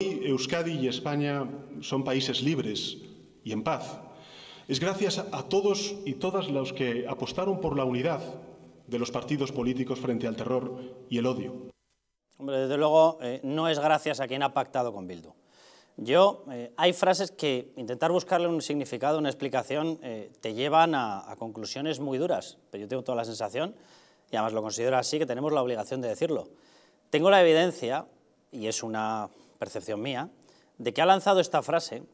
Euskadi y España son países libres y en paz. Es gracias a todos y todas los que apostaron por la unidad de los partidos políticos frente al terror y el odio. Hombre, desde luego, eh, no es gracias a quien ha pactado con Bildu. Yo, eh, hay frases que intentar buscarle un significado, una explicación, eh, te llevan a conclusiones muy duras, pero yo tengo toda la sensación, y además lo considero así, que tenemos la obligación de decirlo. Tengo la evidencia, y es una percepción mía, de que ha lanzado esta frase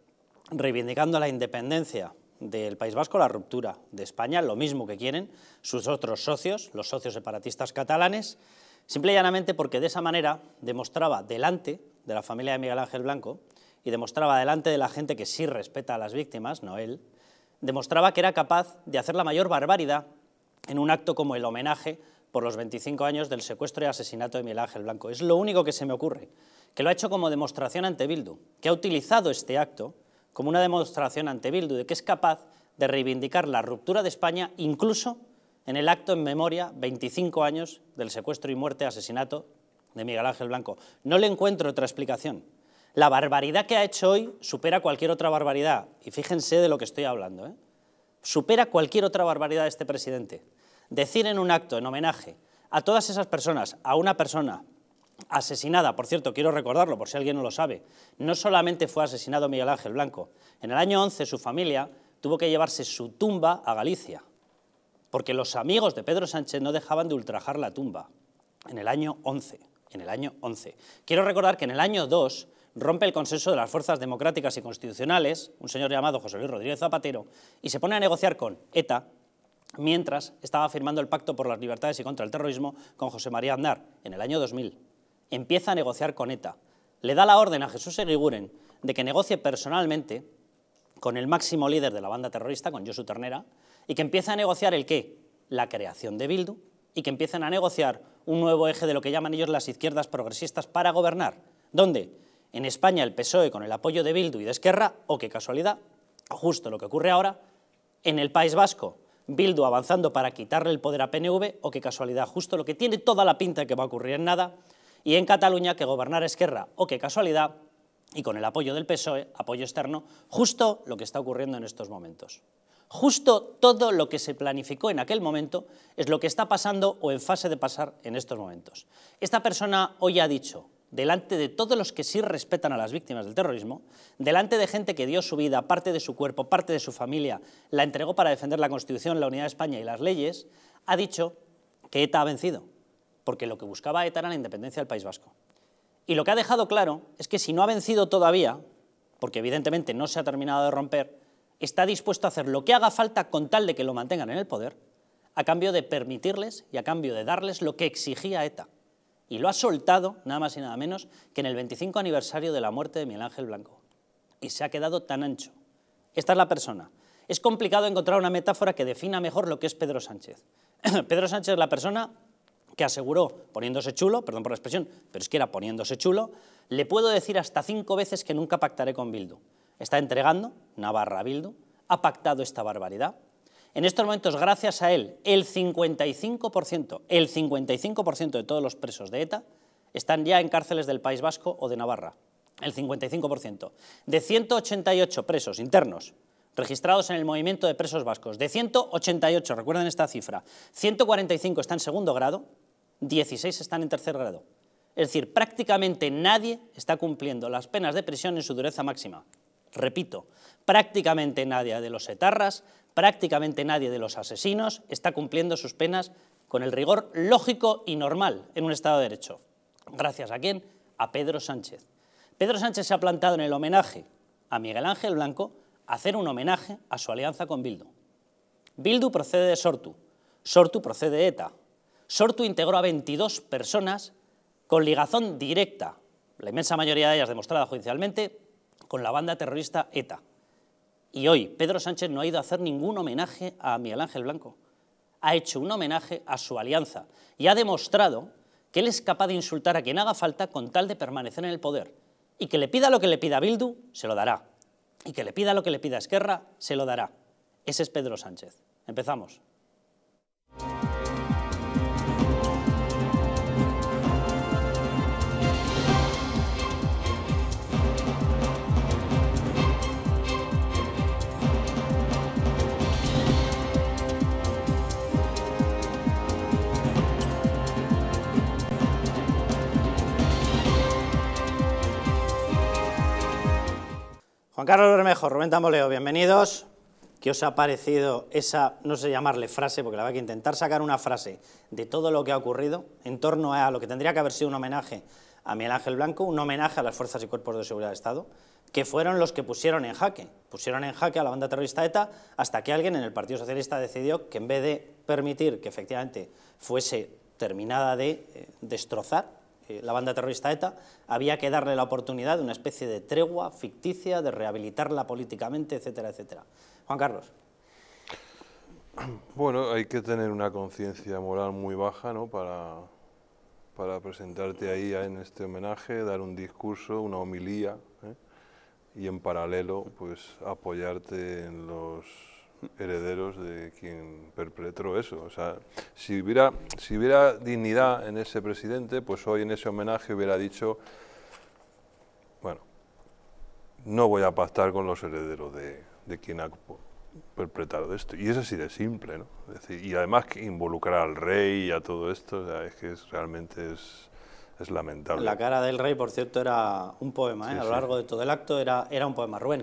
reivindicando la independencia del País Vasco, la ruptura de España, lo mismo que quieren sus otros socios, los socios separatistas catalanes, simple y llanamente porque de esa manera demostraba delante de la familia de Miguel Ángel Blanco y demostraba delante de la gente que sí respeta a las víctimas, no él, demostraba que era capaz de hacer la mayor barbaridad en un acto como el homenaje por los 25 años del secuestro y asesinato de Miguel Ángel Blanco. Es lo único que se me ocurre, que lo ha hecho como demostración ante Bildu, que ha utilizado este acto como una demostración ante Bildu de que es capaz de reivindicar la ruptura de España incluso en el acto en memoria 25 años del secuestro y muerte asesinato de Miguel Ángel Blanco. No le encuentro otra explicación. La barbaridad que ha hecho hoy supera cualquier otra barbaridad, y fíjense de lo que estoy hablando, ¿eh? supera cualquier otra barbaridad de este presidente decir en un acto, en homenaje a todas esas personas, a una persona asesinada, por cierto, quiero recordarlo por si alguien no lo sabe, no solamente fue asesinado Miguel Ángel Blanco, en el año 11 su familia tuvo que llevarse su tumba a Galicia, porque los amigos de Pedro Sánchez no dejaban de ultrajar la tumba, en el año 11, en el año 11. Quiero recordar que en el año 2 rompe el consenso de las fuerzas democráticas y constitucionales, un señor llamado José Luis Rodríguez Zapatero, y se pone a negociar con ETA, mientras estaba firmando el Pacto por las Libertades y contra el Terrorismo con José María Aznar, en el año 2000. Empieza a negociar con ETA. Le da la orden a Jesús Eguiguren de que negocie personalmente con el máximo líder de la banda terrorista, con Josu Ternera, y que empiece a negociar el qué? La creación de Bildu, y que empiecen a negociar un nuevo eje de lo que llaman ellos las izquierdas progresistas para gobernar. ¿Dónde? En España el PSOE con el apoyo de Bildu y de Esquerra, o qué casualidad, justo lo que ocurre ahora, en el País Vasco Bildu avanzando para quitarle el poder a PNV, o qué casualidad, justo lo que tiene toda la pinta de que va a ocurrir en nada, y en Cataluña que gobernar Esquerra, o qué casualidad, y con el apoyo del PSOE, apoyo externo, justo lo que está ocurriendo en estos momentos. Justo todo lo que se planificó en aquel momento es lo que está pasando o en fase de pasar en estos momentos. Esta persona hoy ha dicho, delante de todos los que sí respetan a las víctimas del terrorismo, delante de gente que dio su vida, parte de su cuerpo, parte de su familia, la entregó para defender la Constitución, la unidad de España y las leyes, ha dicho que ETA ha vencido, porque lo que buscaba ETA era la independencia del País Vasco. Y lo que ha dejado claro es que si no ha vencido todavía, porque evidentemente no se ha terminado de romper, está dispuesto a hacer lo que haga falta con tal de que lo mantengan en el poder, a cambio de permitirles y a cambio de darles lo que exigía ETA, y lo ha soltado, nada más y nada menos, que en el 25 aniversario de la muerte de Miguel Ángel Blanco. Y se ha quedado tan ancho. Esta es la persona. Es complicado encontrar una metáfora que defina mejor lo que es Pedro Sánchez. Pedro Sánchez es la persona que aseguró, poniéndose chulo, perdón por la expresión, pero es que era poniéndose chulo, le puedo decir hasta cinco veces que nunca pactaré con Bildu. Está entregando Navarra a Bildu, ha pactado esta barbaridad, en estos momentos, gracias a él, el 55%, el 55% de todos los presos de ETA están ya en cárceles del País Vasco o de Navarra. El 55%. De 188 presos internos registrados en el movimiento de presos vascos, de 188, recuerden esta cifra, 145 están en segundo grado, 16 están en tercer grado. Es decir, prácticamente nadie está cumpliendo las penas de prisión en su dureza máxima. Repito, prácticamente nadie de los etarras, prácticamente nadie de los asesinos está cumpliendo sus penas con el rigor lógico y normal en un Estado de Derecho. ¿Gracias a quién? A Pedro Sánchez. Pedro Sánchez se ha plantado en el homenaje a Miguel Ángel Blanco hacer un homenaje a su alianza con Bildu. Bildu procede de Sortu, Sortu procede de ETA. Sortu integró a 22 personas con ligazón directa, la inmensa mayoría de ellas demostrada judicialmente, con la banda terrorista ETA. Y hoy Pedro Sánchez no ha ido a hacer ningún homenaje a Miguel Ángel Blanco. Ha hecho un homenaje a su alianza y ha demostrado que él es capaz de insultar a quien haga falta con tal de permanecer en el poder. Y que le pida lo que le pida Bildu, se lo dará. Y que le pida lo que le pida Esquerra, se lo dará. Ese es Pedro Sánchez. Empezamos. Juan Carlos Bermejo, Rubén Tamboleo, bienvenidos. ¿Qué os ha parecido esa, no sé llamarle frase, porque la va a intentar sacar una frase de todo lo que ha ocurrido en torno a lo que tendría que haber sido un homenaje a Miguel Ángel Blanco, un homenaje a las fuerzas y cuerpos de seguridad del Estado, que fueron los que pusieron en jaque, pusieron en jaque a la banda terrorista ETA e hasta que alguien en el Partido Socialista decidió que en vez de permitir que efectivamente fuese terminada de eh, destrozar, eh, la banda terrorista ETA, había que darle la oportunidad de una especie de tregua ficticia, de rehabilitarla políticamente, etcétera, etcétera. Juan Carlos. Bueno, hay que tener una conciencia moral muy baja para, para presentarte ahí en este homenaje, dar un discurso, una homilía ¿eh? y en paralelo pues apoyarte en los herederos de quien perpetró eso. O sea, si hubiera, si hubiera dignidad en ese presidente, pues hoy en ese homenaje hubiera dicho, bueno, no voy a pactar con los herederos de, quien ha perpetrado esto. Y es así de simple, y además que involucrar al rey y a todo esto, es que realmente es, lamentable. La cara del rey, por cierto, era un poema, ¿eh? a lo largo de todo el acto era, era un poema, Rubén.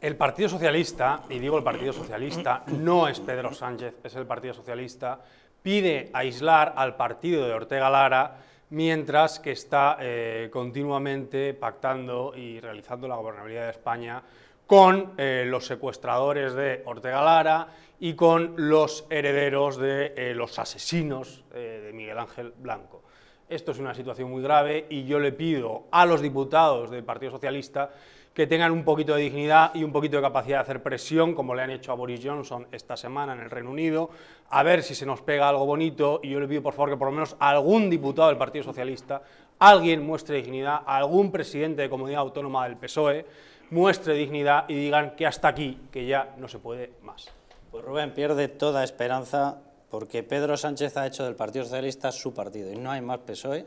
El Partido Socialista, y digo el Partido Socialista, no es Pedro Sánchez, es el Partido Socialista, pide aislar al partido de Ortega Lara mientras que está eh, continuamente pactando y realizando la gobernabilidad de España con eh, los secuestradores de Ortega Lara y con los herederos de eh, los asesinos de Miguel Ángel Blanco. Esto es una situación muy grave y yo le pido a los diputados del Partido Socialista que tengan un poquito de dignidad y un poquito de capacidad de hacer presión, como le han hecho a Boris Johnson esta semana en el Reino Unido, a ver si se nos pega algo bonito y yo le pido por favor que por lo menos algún diputado del Partido Socialista, alguien muestre dignidad, algún presidente de comunidad autónoma del PSOE muestre dignidad y digan que hasta aquí, que ya no se puede más. Pues Rubén pierde toda esperanza porque Pedro Sánchez ha hecho del Partido Socialista su partido y no hay más PSOE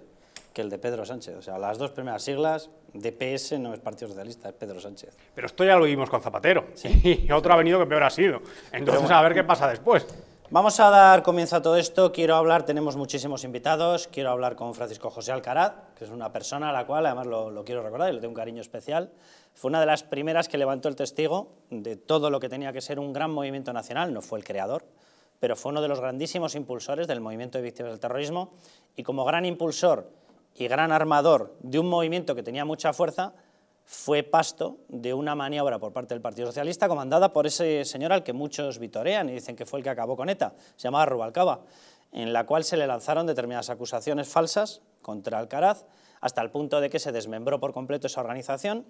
que el de Pedro Sánchez. O sea, las dos primeras siglas, DPS no es Partido Socialista, es Pedro Sánchez. Pero esto ya lo vimos con Zapatero, sí. y otro ha venido que peor ha sido. Entonces, vamos a ver qué pasa después. Vamos a dar comienzo a todo esto. Quiero hablar, tenemos muchísimos invitados. Quiero hablar con Francisco José Alcaraz, que es una persona a la cual, además lo, quiero recordar y le tengo un cariño especial, fue una de las primeras que levantó el testigo de todo lo que tenía que ser un gran movimiento nacional. No fue el creador, pero fue uno de los grandísimos impulsores del movimiento de víctimas del terrorismo y como gran impulsor y gran armador de un movimiento que tenía mucha fuerza, fue pasto de una maniobra por parte del Partido Socialista comandada por ese señor al que muchos vitorean y dicen que fue el que acabó con ETA, se llamaba Rubalcaba, en la cual se le lanzaron determinadas acusaciones falsas contra Alcaraz, hasta el punto de que se desmembró por completo esa organización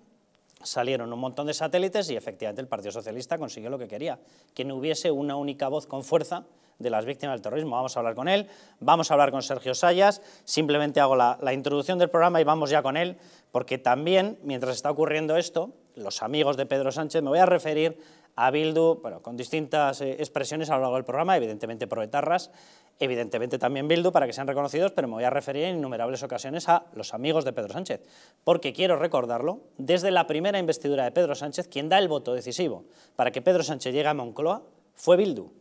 salieron un montón de satélites y efectivamente el Partido Socialista consiguió lo que quería, que no hubiese una única voz con fuerza de las víctimas del terrorismo. Vamos a hablar con él, vamos a hablar con Sergio Sayas, simplemente hago la, la introducción del programa y vamos ya con él, porque también, mientras está ocurriendo esto, los amigos de Pedro Sánchez, me voy a referir a Bildu, bueno, con distintas eh, expresiones a lo largo del programa, evidentemente proetarras, evidentemente también Bildu, para que sean reconocidos, pero me voy a referir en innumerables ocasiones a los amigos de Pedro Sánchez, porque quiero recordarlo, desde la primera investidura de Pedro Sánchez, quien da el voto decisivo para que Pedro Sánchez llegue a Moncloa fue Bildu.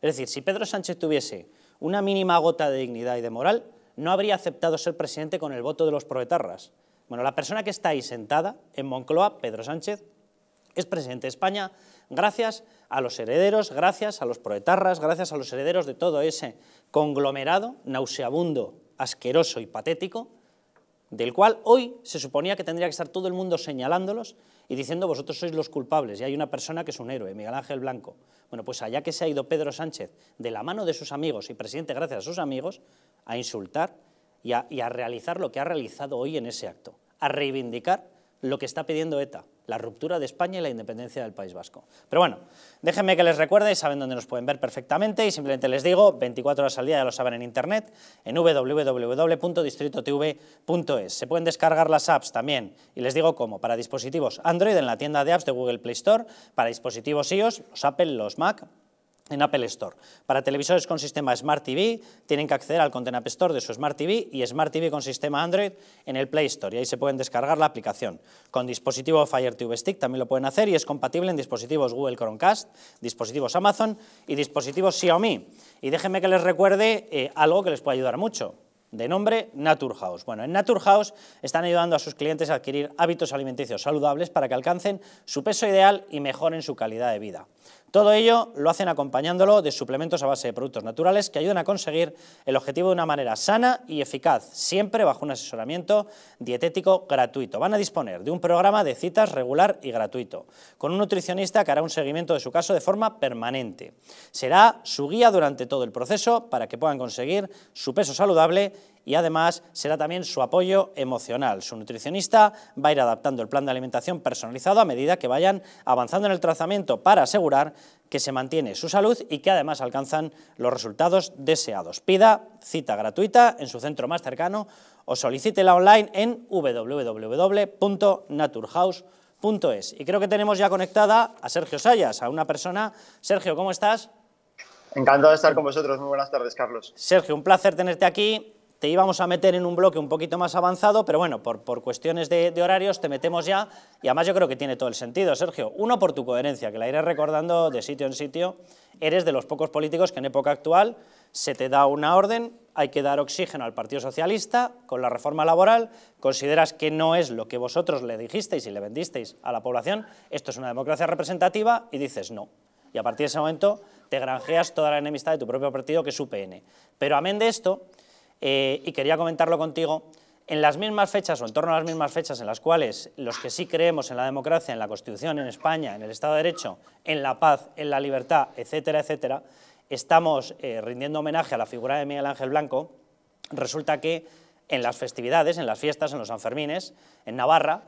Es decir, si Pedro Sánchez tuviese una mínima gota de dignidad y de moral, no habría aceptado ser presidente con el voto de los proetarras. Bueno, la persona que está ahí sentada en Moncloa, Pedro Sánchez, es presidente de España, gracias a los herederos, gracias a los proetarras, gracias a los herederos de todo ese conglomerado nauseabundo, asqueroso y patético, del cual hoy se suponía que tendría que estar todo el mundo señalándolos y diciendo vosotros sois los culpables y hay una persona que es un héroe, Miguel Ángel Blanco. Bueno, pues allá que se ha ido Pedro Sánchez de la mano de sus amigos y presidente gracias a sus amigos a insultar y a, y a realizar lo que ha realizado hoy en ese acto, a reivindicar lo que está pidiendo ETA, la ruptura de España y la independencia del País Vasco. Pero bueno, déjenme que les recuerde, saben dónde nos pueden ver perfectamente y simplemente les digo, 24 horas al día ya lo saben en internet, en www.distritotv.es. Se pueden descargar las apps también y les digo cómo, para dispositivos Android en la tienda de apps de Google Play Store, para dispositivos iOS, los Apple, los Mac, en Apple Store. Para televisores con sistema Smart TV tienen que acceder al Content App Store de su Smart TV y Smart TV con sistema Android en el Play Store y ahí se pueden descargar la aplicación. Con dispositivo Fire TV Stick también lo pueden hacer y es compatible en dispositivos Google Chromecast, dispositivos Amazon y dispositivos Xiaomi. Y déjenme que les recuerde eh, algo que les puede ayudar mucho de nombre Naturhaus. Bueno, en Naturhaus están ayudando a sus clientes a adquirir hábitos alimenticios saludables para que alcancen su peso ideal y mejoren su calidad de vida. Todo ello lo hacen acompañándolo de suplementos a base de productos naturales que ayudan a conseguir el objetivo de una manera sana y eficaz, siempre bajo un asesoramiento dietético gratuito. Van a disponer de un programa de citas regular y gratuito, con un nutricionista que hará un seguimiento de su caso de forma permanente. Será su guía durante todo el proceso para que puedan conseguir su peso saludable y además será también su apoyo emocional. Su nutricionista va a ir adaptando el plan de alimentación personalizado a medida que vayan avanzando en el trazamiento para asegurar que se mantiene su salud y que además alcanzan los resultados deseados. Pida cita gratuita en su centro más cercano o solicítela online en www.naturhouse.es. Y creo que tenemos ya conectada a Sergio Sayas, a una persona. Sergio, ¿cómo estás? Encantado de estar con vosotros. Muy buenas tardes, Carlos. Sergio, un placer tenerte aquí te íbamos a meter en un bloque un poquito más avanzado, pero bueno, por, por cuestiones de, de, horarios te metemos ya, y además yo creo que tiene todo el sentido, Sergio. Uno, por tu coherencia, que la iré recordando de sitio en sitio, eres de los pocos políticos que en época actual se te da una orden, hay que dar oxígeno al Partido Socialista con la reforma laboral, consideras que no es lo que vosotros le dijisteis y le vendisteis a la población, esto es una democracia representativa, y dices no. Y a partir de ese momento te granjeas toda la enemistad de tu propio partido, que es UPN. Pero amén de esto, eh, y quería comentarlo contigo, en las mismas fechas o en torno a las mismas fechas en las cuales los que sí creemos en la democracia, en la Constitución, en España, en el Estado de Derecho, en la paz, en la libertad, etcétera, etcétera, estamos eh, rindiendo homenaje a la figura de Miguel Ángel Blanco, resulta que en las festividades, en las fiestas, en los Sanfermines, en Navarra,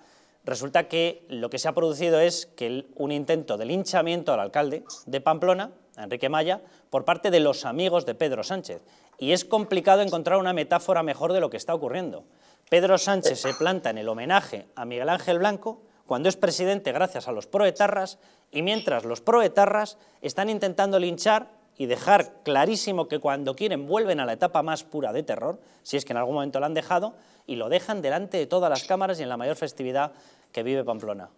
resulta que lo que se ha producido es que un intento de linchamiento al alcalde de Pamplona, Enrique Maya, por parte de los amigos de Pedro Sánchez y es complicado encontrar una metáfora mejor de lo que está ocurriendo. Pedro Sánchez se planta en el homenaje a Miguel Ángel Blanco cuando es presidente gracias a los proetarras y mientras los proetarras están intentando linchar y dejar clarísimo que cuando quieren vuelven a la etapa más pura de terror, si es que en algún momento lo han dejado, y lo dejan delante de todas las cámaras y en la mayor festividad que vive Pamplona.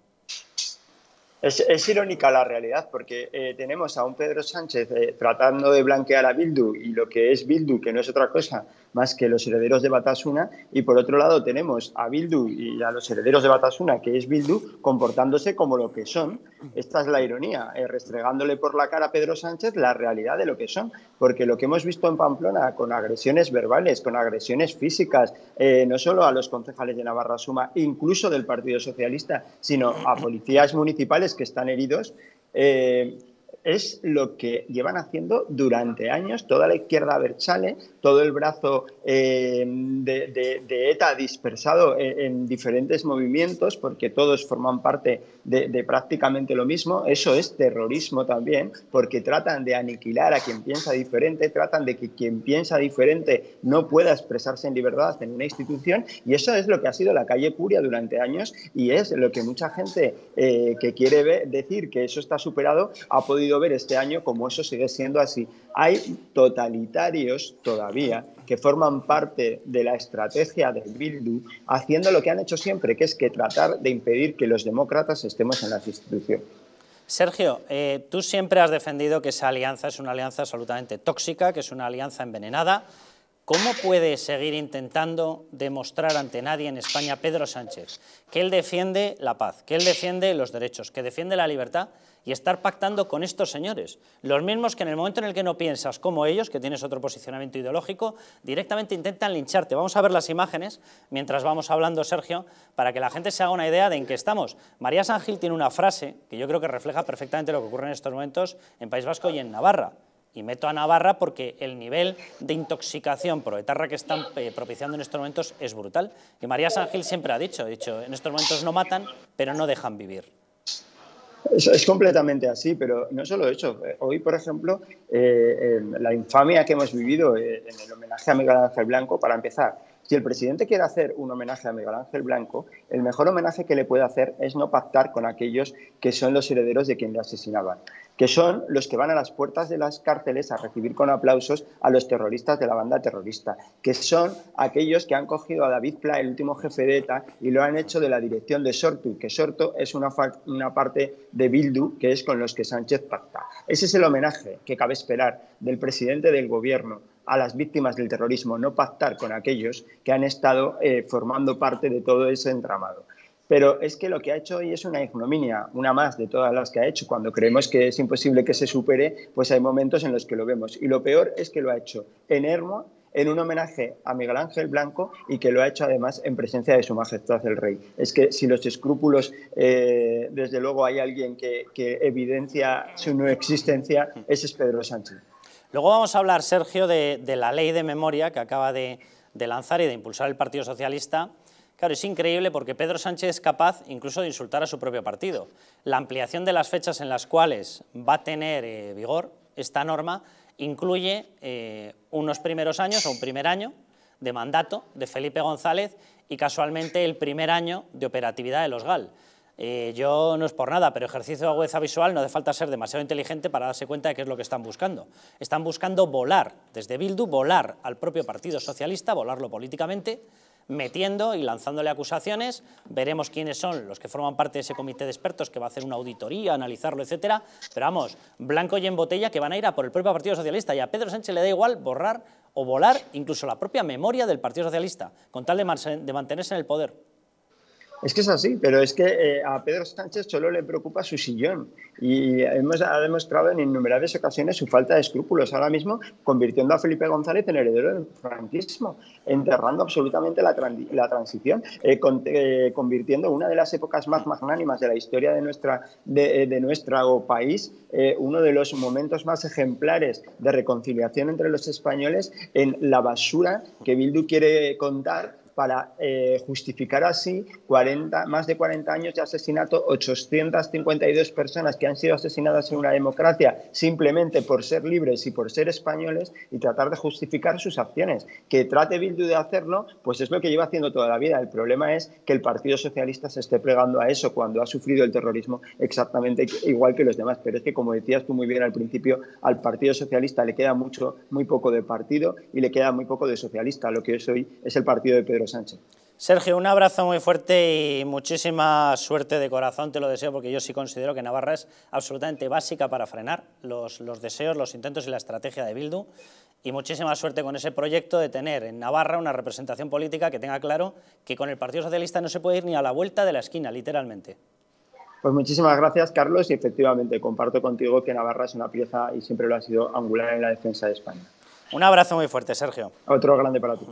Es, irónica la realidad porque eh, tenemos a un Pedro Sánchez eh, tratando de blanquear a Bildu y lo que es Bildu, que no es otra cosa más que los herederos de Batasuna. Y por otro lado tenemos a Bildu y a los herederos de Batasuna, que es Bildu, comportándose como lo que son. Esta es la ironía, eh, restregándole por la cara a Pedro Sánchez la realidad de lo que son. Porque lo que hemos visto en Pamplona, con agresiones verbales, con agresiones físicas, eh, no solo a los concejales de Navarra Suma, incluso del Partido Socialista, sino a policías municipales que están heridos. Eh, es lo que llevan haciendo durante años toda la izquierda Berchale, todo el brazo eh, de, ETA dispersado en, diferentes movimientos, porque todos forman parte de, prácticamente lo mismo. Eso es terrorismo también, porque tratan de aniquilar a quien piensa diferente, tratan de que quien piensa diferente no pueda expresarse en libertad en una institución, y eso es lo que ha sido la calle Puria durante años, y es lo que mucha gente eh, que quiere decir que eso está superado ha podido ver este año como eso sigue siendo así. Hay totalitarios todavía que forman parte de la estrategia del Bildu haciendo lo que han hecho siempre, que es que tratar de impedir que los demócratas estemos en las instituciones. Sergio, eh, tú siempre has defendido que esa alianza es una alianza absolutamente tóxica, que es una alianza envenenada. ¿Cómo puede seguir intentando demostrar ante nadie en España Pedro Sánchez que él defiende la paz, que él defiende los derechos, que defiende la libertad y estar pactando con estos señores. Los mismos que en el momento en el que no piensas como ellos, que tienes otro posicionamiento ideológico, directamente intentan lincharte. Vamos a ver las imágenes mientras vamos hablando, Sergio, para que la gente se haga una idea de en qué estamos. María Sángel tiene una frase que yo creo que refleja perfectamente lo que ocurre en estos momentos en País Vasco y en Navarra. Y meto a Navarra porque el nivel de intoxicación proetarra que están eh, propiciando en estos momentos es brutal. Y María Sángel siempre ha dicho, dicho, en estos momentos no matan, pero no dejan vivir. Es, completamente así, pero no solo eso. Hoy, por ejemplo, eh, la infamia que hemos vivido eh, en el homenaje a Miguel Ángel Blanco, para empezar, si el presidente quiere hacer un homenaje a Miguel Ángel Blanco, el mejor homenaje que le puede hacer es no pactar con aquellos que son los herederos de quien lo asesinaban que son los que van a las puertas de las cárceles a recibir con aplausos a los terroristas de la banda terrorista, que son aquellos que han cogido a David Pla, el último jefe de ETA, y lo han hecho de la dirección de Sortu, que Sortu es una, una parte de Bildu, que es con los que Sánchez pacta. Ese es el homenaje que cabe esperar del presidente del gobierno a las víctimas del terrorismo, no pactar con aquellos que han estado eh, formando parte de todo ese entramado. Pero es que lo que ha hecho hoy es una ignominia, una más de todas las que ha hecho. Cuando creemos que es imposible que se supere, pues hay momentos en los que lo vemos. Y lo peor es que lo ha hecho en ermo, en un homenaje a Miguel Ángel Blanco y que lo ha hecho además en presencia de Su Majestad el Rey. Es que si los escrúpulos, eh, desde luego hay alguien que, evidencia su no existencia, ese es Pedro Sánchez. Luego vamos a hablar, Sergio, de, la ley de memoria que acaba de lanzar y de impulsar el Partido Socialista Claro, es increíble porque Pedro Sánchez es capaz incluso de insultar a su propio partido. La ampliación de las fechas en las cuales va a tener eh, vigor esta norma incluye eh, unos primeros años o un primer año de mandato de Felipe González y casualmente el primer año de operatividad de los GAL. Eh, yo no es por nada, pero ejercicio de agudeza visual no hace falta ser demasiado inteligente para darse cuenta de qué es lo que están buscando. Están buscando volar, desde Bildu, volar al propio Partido Socialista, volarlo políticamente, metiendo y lanzándole acusaciones, veremos quiénes son los que forman parte de ese comité de expertos que va a hacer una auditoría, analizarlo, etcétera, pero vamos, blanco y en botella que van a ir a por el propio Partido Socialista y a Pedro Sánchez le da igual borrar o volar incluso la propia memoria del Partido Socialista, con tal de mantenerse en el poder. Es que es así, pero es que eh, a Pedro Sánchez solo le preocupa su sillón y hemos, ha demostrado en innumerables ocasiones su falta de escrúpulos, ahora mismo convirtiendo a Felipe González en heredero del franquismo, enterrando absolutamente la, transición, eh, eh, convirtiendo una de las épocas más magnánimas de la historia de, nuestra, de, de nuestro país, uno de los momentos más ejemplares de reconciliación entre los españoles, en la basura que Bildu quiere contar para eh, justificar así 40, más de 40 años de asesinato, 852 personas que han sido asesinadas en una democracia simplemente por ser libres y por ser españoles y tratar de justificar sus acciones. Que trate Bildu de hacerlo, pues es lo que lleva haciendo toda la vida. El problema es que el Partido Socialista se esté plegando a eso cuando ha sufrido el terrorismo exactamente igual que los demás. Pero es que, como decías tú muy bien al principio, al Partido Socialista le queda mucho, muy poco de partido y le queda muy poco de socialista. Lo que es hoy es el partido de Pedro Sánchez. Sergio, un abrazo muy fuerte y muchísima suerte de corazón, te lo deseo, porque yo sí considero que Navarra es absolutamente básica para frenar los, los deseos, los intentos y la estrategia de Bildu. Y muchísima suerte con ese proyecto de tener en Navarra una representación política que tenga claro que con el Partido Socialista no se puede ir ni a la vuelta de la esquina, literalmente. Pues muchísimas gracias, Carlos, y efectivamente comparto contigo que Navarra es una pieza y siempre lo ha sido angular en la defensa de España. Un abrazo muy fuerte, Sergio. Otro grande para ti.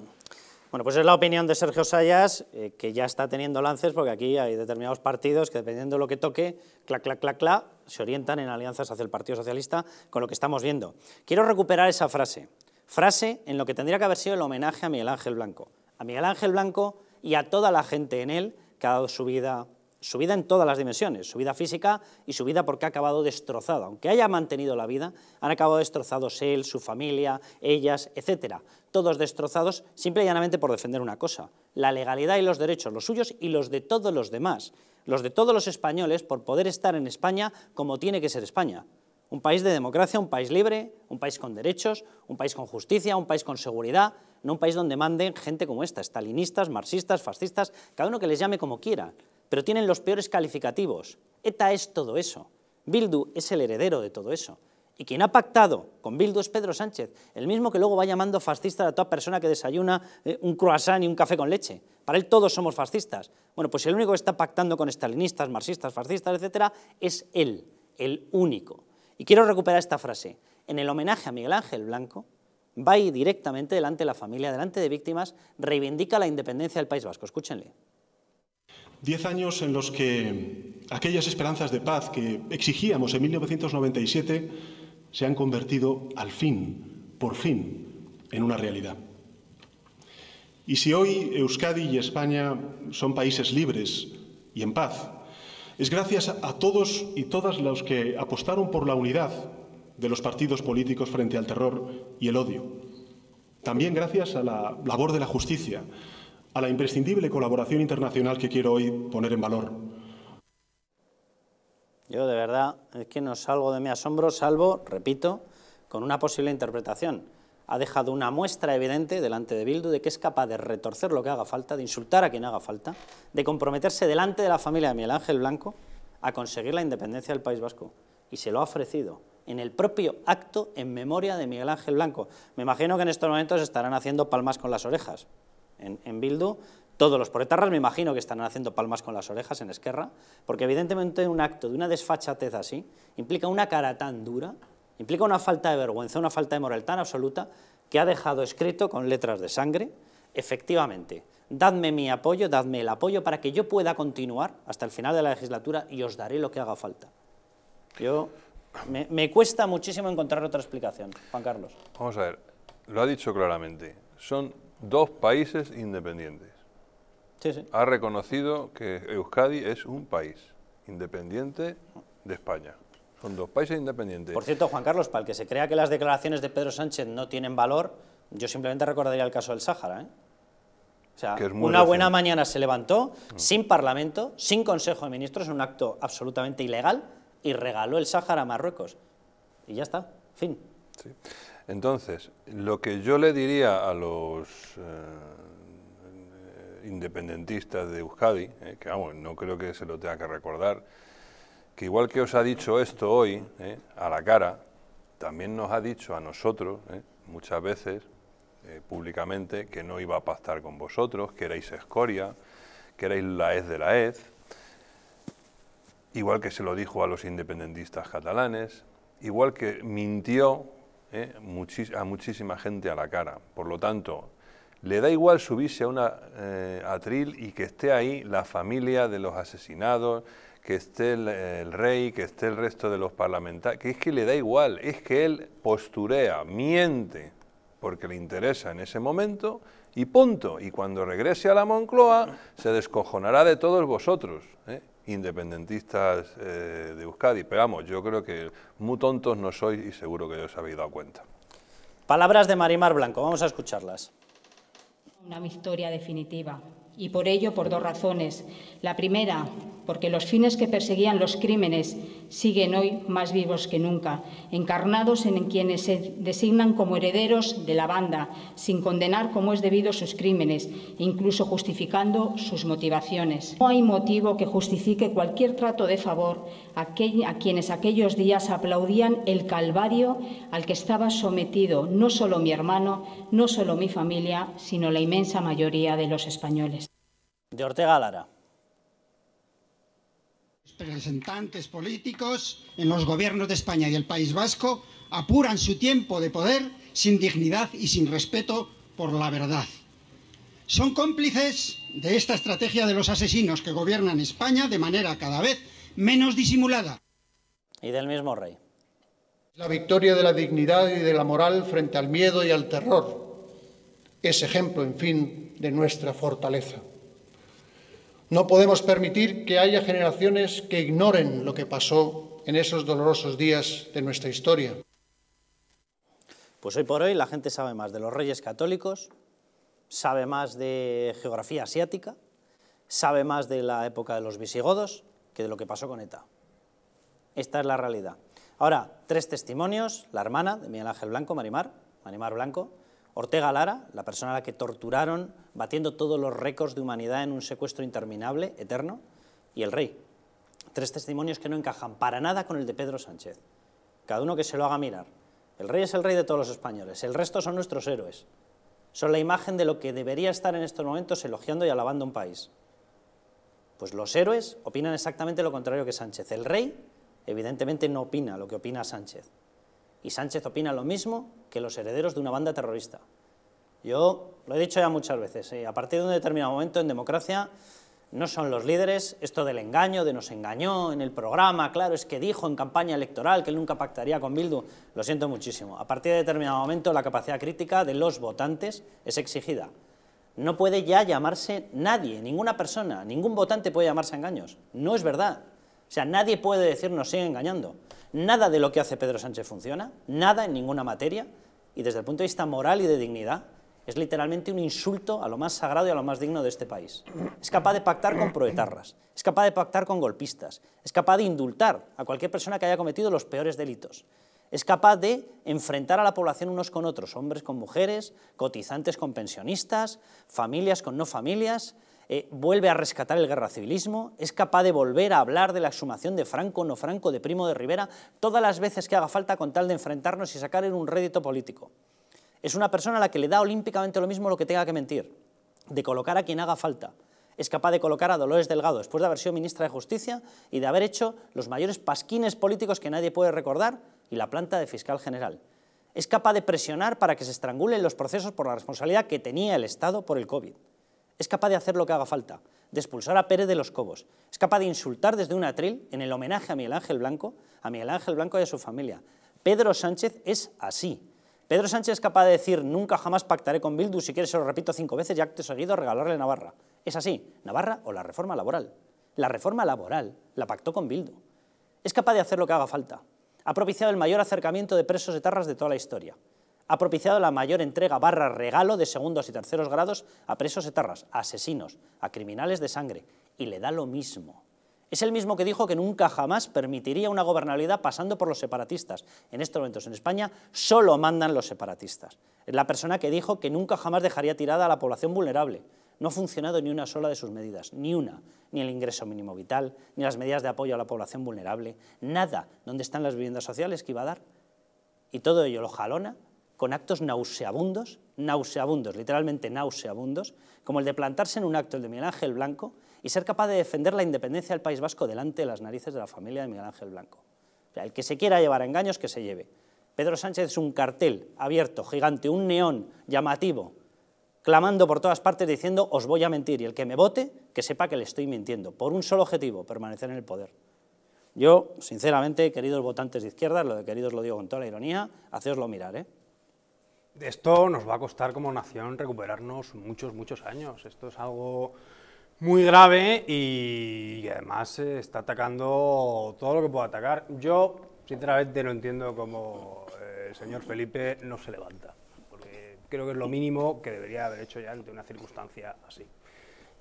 Bueno, pues es la opinión de Sergio Sayas, eh, que ya está teniendo lances, porque aquí hay determinados partidos que dependiendo de lo que toque, clac, clac, clac, clac, se orientan en alianzas hacia el Partido Socialista con lo que estamos viendo. Quiero recuperar esa frase, frase en lo que tendría que haber sido el homenaje a Miguel Ángel Blanco, a Miguel Ángel Blanco y a toda la gente en él que ha dado su vida su vida en todas las dimensiones, su vida física y su vida porque ha acabado destrozado. Aunque haya mantenido la vida, han acabado destrozados él, su familia, ellas, etc. Todos destrozados simple y llanamente por defender una cosa, la legalidad y los derechos, los suyos y los de todos los demás, los de todos los españoles por poder estar en España como tiene que ser España. Un país de democracia, un país libre, un país con derechos, un país con justicia, un país con seguridad, no un país donde manden gente como esta, estalinistas, marxistas, fascistas, cada uno que les llame como quiera pero tienen los peores calificativos. ETA es todo eso. Bildu es el heredero de todo eso. Y quien ha pactado con Bildu es Pedro Sánchez, el mismo que luego va llamando fascista a toda persona que desayuna eh, un croissant y un café con leche. Para él todos somos fascistas. Bueno, pues el único que está pactando con estalinistas, marxistas, fascistas, etcétera, es él, el único. Y quiero recuperar esta frase. En el homenaje a Miguel Ángel Blanco, va y directamente delante de la familia, delante de víctimas, reivindica la independencia del País Vasco. Escúchenle. Diez años en los que aquellas esperanzas de paz que exigíamos en 1997 se han convertido al fin, por fin, en una realidad. Y si hoy Euskadi y España son países libres y en paz, es gracias a todos y todas los que apostaron por la unidad de los partidos políticos frente al terror y el odio. También gracias a la labor de la justicia, a la imprescindible colaboración internacional que quiero hoy poner en valor. Yo de verdad es que no salgo de mi asombro, salvo, repito, con una posible interpretación. Ha dejado una muestra evidente delante de Bildu de que es capaz de retorcer lo que haga falta, de insultar a quien haga falta, de comprometerse delante de la familia de Miguel Ángel Blanco a conseguir la independencia del País Vasco. Y se lo ha ofrecido en el propio acto en memoria de Miguel Ángel Blanco. Me imagino que en estos momentos estarán haciendo palmas con las orejas, en, en Bildu, todos los porretarras, me imagino que están haciendo palmas con las orejas en Esquerra, porque evidentemente un acto de una desfachatez así implica una cara tan dura, implica una falta de vergüenza, una falta de moral tan absoluta, que ha dejado escrito con letras de sangre, efectivamente, dadme mi apoyo, dadme el apoyo para que yo pueda continuar hasta el final de la legislatura y os daré lo que haga falta. Yo me, me cuesta muchísimo encontrar otra explicación, Juan Carlos. Vamos a ver, lo ha dicho claramente, son dos países independientes. Ha reconocido que Euskadi es un país independiente de España. Son dos países independientes. Por cierto, Juan Carlos, para el que se crea que las declaraciones de Pedro Sánchez no tienen valor, yo simplemente recordaría el caso del Sáhara. ¿eh? O sea, una buena mañana se levantó, mm. sin parlamento, sin consejo de ministros, un acto absolutamente ilegal, y regaló el Sáhara a Marruecos. Y ya está, fin. Sí. Entonces, lo que yo le diría a los eh, independentistas de Euskadi, eh, que no creo que se lo tenga que recordar, que igual que os ha dicho esto hoy, eh, a la cara, también nos ha dicho a nosotros, muchas veces, públicamente, que no iba a pactar con vosotros, que erais escoria, que erais la ez de la ed, igual que se lo dijo a los independentistas catalanes, igual que mintió ¿eh? a muchísima gente a la cara. Por lo tanto, le da igual subirse a una eh, atril y que esté ahí la familia de los asesinados, que esté el, rey, que esté el resto de los parlamentarios, que es que le da igual, es que él posturea, miente, porque le interesa en ese momento, y punto. Y cuando regrese a la Moncloa, se descojonará de todos vosotros. ¿eh? independentistas eh, de Euskadi. Pero vamos, yo creo que muy tontos no soy y seguro que os habéis dado cuenta. Palabras de Marimar Blanco, vamos a escucharlas. Una historia definitiva, y por ello por dos razones. La primera, porque los fines que perseguían los crímenes siguen hoy más vivos que nunca, encarnados en quienes se designan como herederos de la banda, sin condenar como es debido sus crímenes, incluso justificando sus motivaciones. No hay motivo que justifique cualquier trato de favor a, a quienes aquellos días aplaudían el calvario al que estaba sometido no solo mi hermano, no solo mi familia, sino la inmensa mayoría de los españoles de Ortega Lara. Representantes políticos en los gobiernos de España y el País Vasco apuran su tiempo de poder sin dignidad y sin respeto por la verdad. Son cómplices de esta estrategia de los asesinos que gobiernan España de manera cada vez menos disimulada. Y del mismo rey. La victoria de la dignidad y de la moral frente al miedo y al terror es ejemplo, en fin, de nuestra fortaleza. No podemos permitir que haya generaciones que ignoren lo que pasó en esos dolorosos días de nuestra historia. Pues hoy por hoy la gente sabe más de los reyes católicos, sabe más de geografía asiática, sabe más de la época de los visigodos que de lo que pasó con ETA. Esta es la realidad. Ahora, tres testimonios, la hermana de Miguel Ángel Blanco, Marimar, Marimar Blanco, Ortega Lara, la persona a la que torturaron batiendo todos los récords de humanidad en un secuestro interminable, eterno, y el rey. Tres testimonios que no encajan para nada con el de Pedro Sánchez. Cada uno que se lo haga mirar. El rey es el rey de todos los españoles, el resto son nuestros héroes. Son la imagen de lo que debería estar en estos momentos elogiando y alabando un país. Pues los héroes opinan exactamente lo contrario que Sánchez. El rey, evidentemente, no opina lo que opina Sánchez y Sánchez opina lo mismo que los herederos de una banda terrorista. Yo lo he dicho ya muchas veces, eh, a partir de un determinado momento en democracia no son los líderes, esto del engaño, de nos engañó en el programa, claro, es que dijo en campaña electoral que nunca pactaría con Bildu, lo siento muchísimo. A partir de determinado momento la capacidad crítica de los votantes es exigida. No puede ya llamarse nadie, ninguna persona, ningún votante puede llamarse a engaños. No es verdad. O sea, nadie puede decir nos sigue engañando. Nada de lo que hace Pedro Sánchez funciona, nada en ninguna materia, y desde el punto de vista moral y de dignidad, es literalmente un insulto a lo más sagrado y a lo más digno de este país. Es capaz de pactar con proetarras, es capaz de pactar con golpistas, es capaz de indultar a cualquier persona que haya cometido los peores delitos, es capaz de enfrentar a la población unos con otros, hombres con mujeres, cotizantes con pensionistas, familias con no familias, eh, vuelve a rescatar el guerra civilismo, es capaz de volver a hablar de la exhumación de Franco, no Franco, de Primo de Rivera, todas las veces que haga falta con tal de enfrentarnos y sacar en un rédito político. Es una persona a la que le da olímpicamente lo mismo lo que tenga que mentir, de colocar a quien haga falta. Es capaz de colocar a Dolores Delgado, después de haber sido ministra de Justicia y de haber hecho los mayores pasquines políticos que nadie puede recordar y la planta de fiscal general. Es capaz de presionar para que se estrangulen los procesos por la responsabilidad que tenía el Estado por el COVID es capaz de hacer lo que haga falta, de expulsar a Pérez de los Cobos, es capaz de insultar desde un atril en el homenaje a Miguel Ángel Blanco, a Miguel Ángel Blanco y a su familia. Pedro Sánchez es así. Pedro Sánchez es capaz de decir, nunca jamás pactaré con Bildu, si quieres se lo repito cinco veces y acto seguido regalarle Navarra. Es así, Navarra o la reforma laboral. La reforma laboral la pactó con Bildu. Es capaz de hacer lo que haga falta. Ha propiciado el mayor acercamiento de presos etarras de toda la historia ha propiciado la mayor entrega barra regalo de segundos y terceros grados a presos etarras, a asesinos, a criminales de sangre, y le da lo mismo. Es el mismo que dijo que nunca jamás permitiría una gobernabilidad pasando por los separatistas. En estos momentos en España solo mandan los separatistas. Es la persona que dijo que nunca jamás dejaría tirada a la población vulnerable. No ha funcionado ni una sola de sus medidas, ni una, ni el ingreso mínimo vital, ni las medidas de apoyo a la población vulnerable, nada. ¿Dónde están las viviendas sociales que iba a dar? Y todo ello lo jalona con actos nauseabundos, nauseabundos, literalmente nauseabundos, como el de plantarse en un acto el de Miguel Ángel Blanco y ser capaz de defender la independencia del País Vasco delante de las narices de la familia de Miguel Ángel Blanco. el que se quiera llevar a engaños, que se lleve. Pedro Sánchez es un cartel abierto, gigante, un neón llamativo, clamando por todas partes diciendo os voy a mentir y el que me vote que sepa que le estoy mintiendo, por un solo objetivo, permanecer en el poder. Yo, sinceramente, queridos votantes de izquierda, lo de queridos lo digo con toda la ironía, hacéoslo mirar, ¿eh? esto nos va a costar como nación recuperarnos muchos, muchos años. Esto es algo muy grave y, además está atacando todo lo que pueda atacar. Yo, sinceramente, no entiendo cómo eh, el señor Felipe no se levanta, porque creo que es lo mínimo que debería haber hecho ya ante una circunstancia así.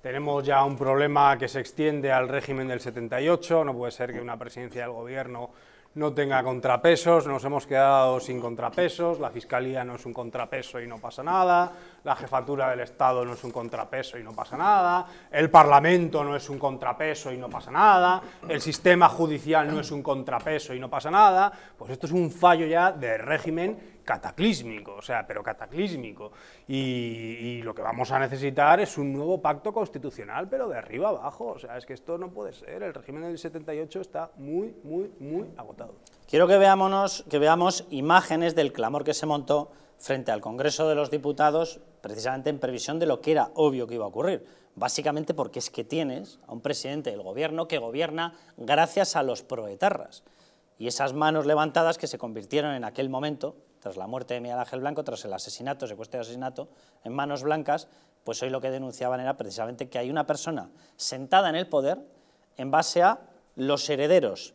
Tenemos ya un problema que se extiende al régimen del 78, no puede ser que una presidencia del gobierno no tenga contrapesos, nos hemos quedado sin contrapesos, la Fiscalía no es un contrapeso y no pasa nada, la Jefatura del Estado no es un contrapeso y no pasa nada, el Parlamento no es un contrapeso y no pasa nada, el sistema judicial no es un contrapeso y no pasa nada, pues esto es un fallo ya de régimen cataclísmico, o sea, pero cataclísmico. Y, lo que vamos a necesitar es un nuevo pacto constitucional, pero de arriba abajo. O sea, es que esto no puede ser. El régimen del 78 está muy, muy, muy agotado. Quiero que, veámonos, que veamos imágenes del clamor que se montó frente al Congreso de los Diputados, precisamente en previsión de lo que era obvio que iba a ocurrir. Básicamente porque es que tienes a un presidente del gobierno que gobierna gracias a los proetarras. Y esas manos levantadas que se convirtieron en aquel momento, tras la muerte de Miguel Ángel Blanco, tras el asesinato, secuestro y asesinato, en manos blancas, pues hoy lo que denunciaban era precisamente que hay una persona sentada en el poder en base a los herederos,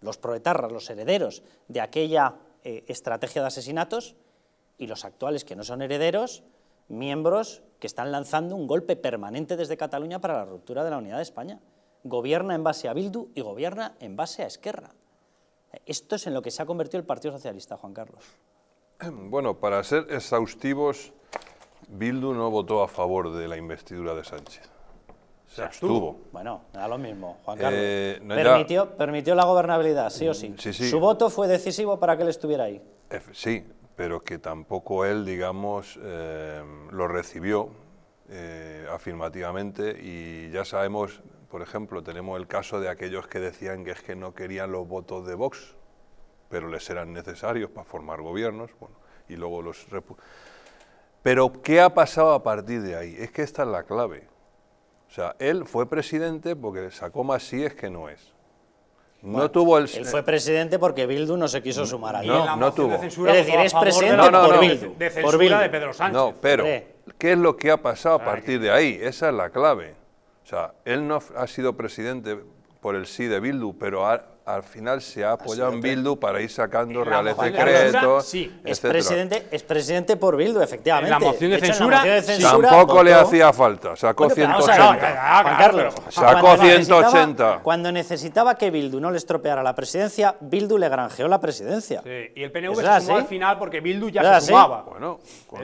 los proetarras, los herederos de aquella eh, estrategia de asesinatos y los actuales que no son herederos, miembros que están lanzando un golpe permanente desde Cataluña para la ruptura de la unidad de España. Gobierna en base a Bildu y gobierna en base a Esquerra. Esto es en lo que se ha convertido el Partido Socialista, Juan Carlos. Bueno, para ser exhaustivos, Bildu no votó a favor de la investidura de Sánchez. Se pues abstuvo. Bueno, da lo mismo, Juan Carlos. Eh, permitió, la gobernabilidad, sí o sí. sí, Su voto fue decisivo para que él estuviera ahí. sí, pero que tampoco él, digamos, eh, lo recibió eh, afirmativamente y ya sabemos, por ejemplo, tenemos el caso de aquellos que decían que es que no querían los votos de Vox pero les serán necesarios para formar gobiernos, bueno, y luego los... Pero, ¿qué ha pasado a partir de ahí? Es que esta es la clave. O sea, él fue presidente porque sacó más sí es que no es. No tuvo el... Él fue presidente porque Bildu no se quiso sumar a él. No, no tuvo. es decir, es presidente por Bildu. de Pedro Sánchez. No, pero, ¿qué es lo que ha pasado a ah, partir de ahí? Esa es la clave. O sea, él no ha sido presidente por el sí de Bildu, pero ha, al final se ha apoyado en Bildu para ir sacando reales decretos. Sí, es presidente, es presidente por Bildu, efectivamente. La moción de, censura, tampoco le hacía falta, sacó 180. sacó 180. Cuando necesitaba que Bildu no le estropeara la presidencia, Bildu le granjeó la presidencia. y el PNV se sumó al final porque Bildu ya se sumaba. Bueno,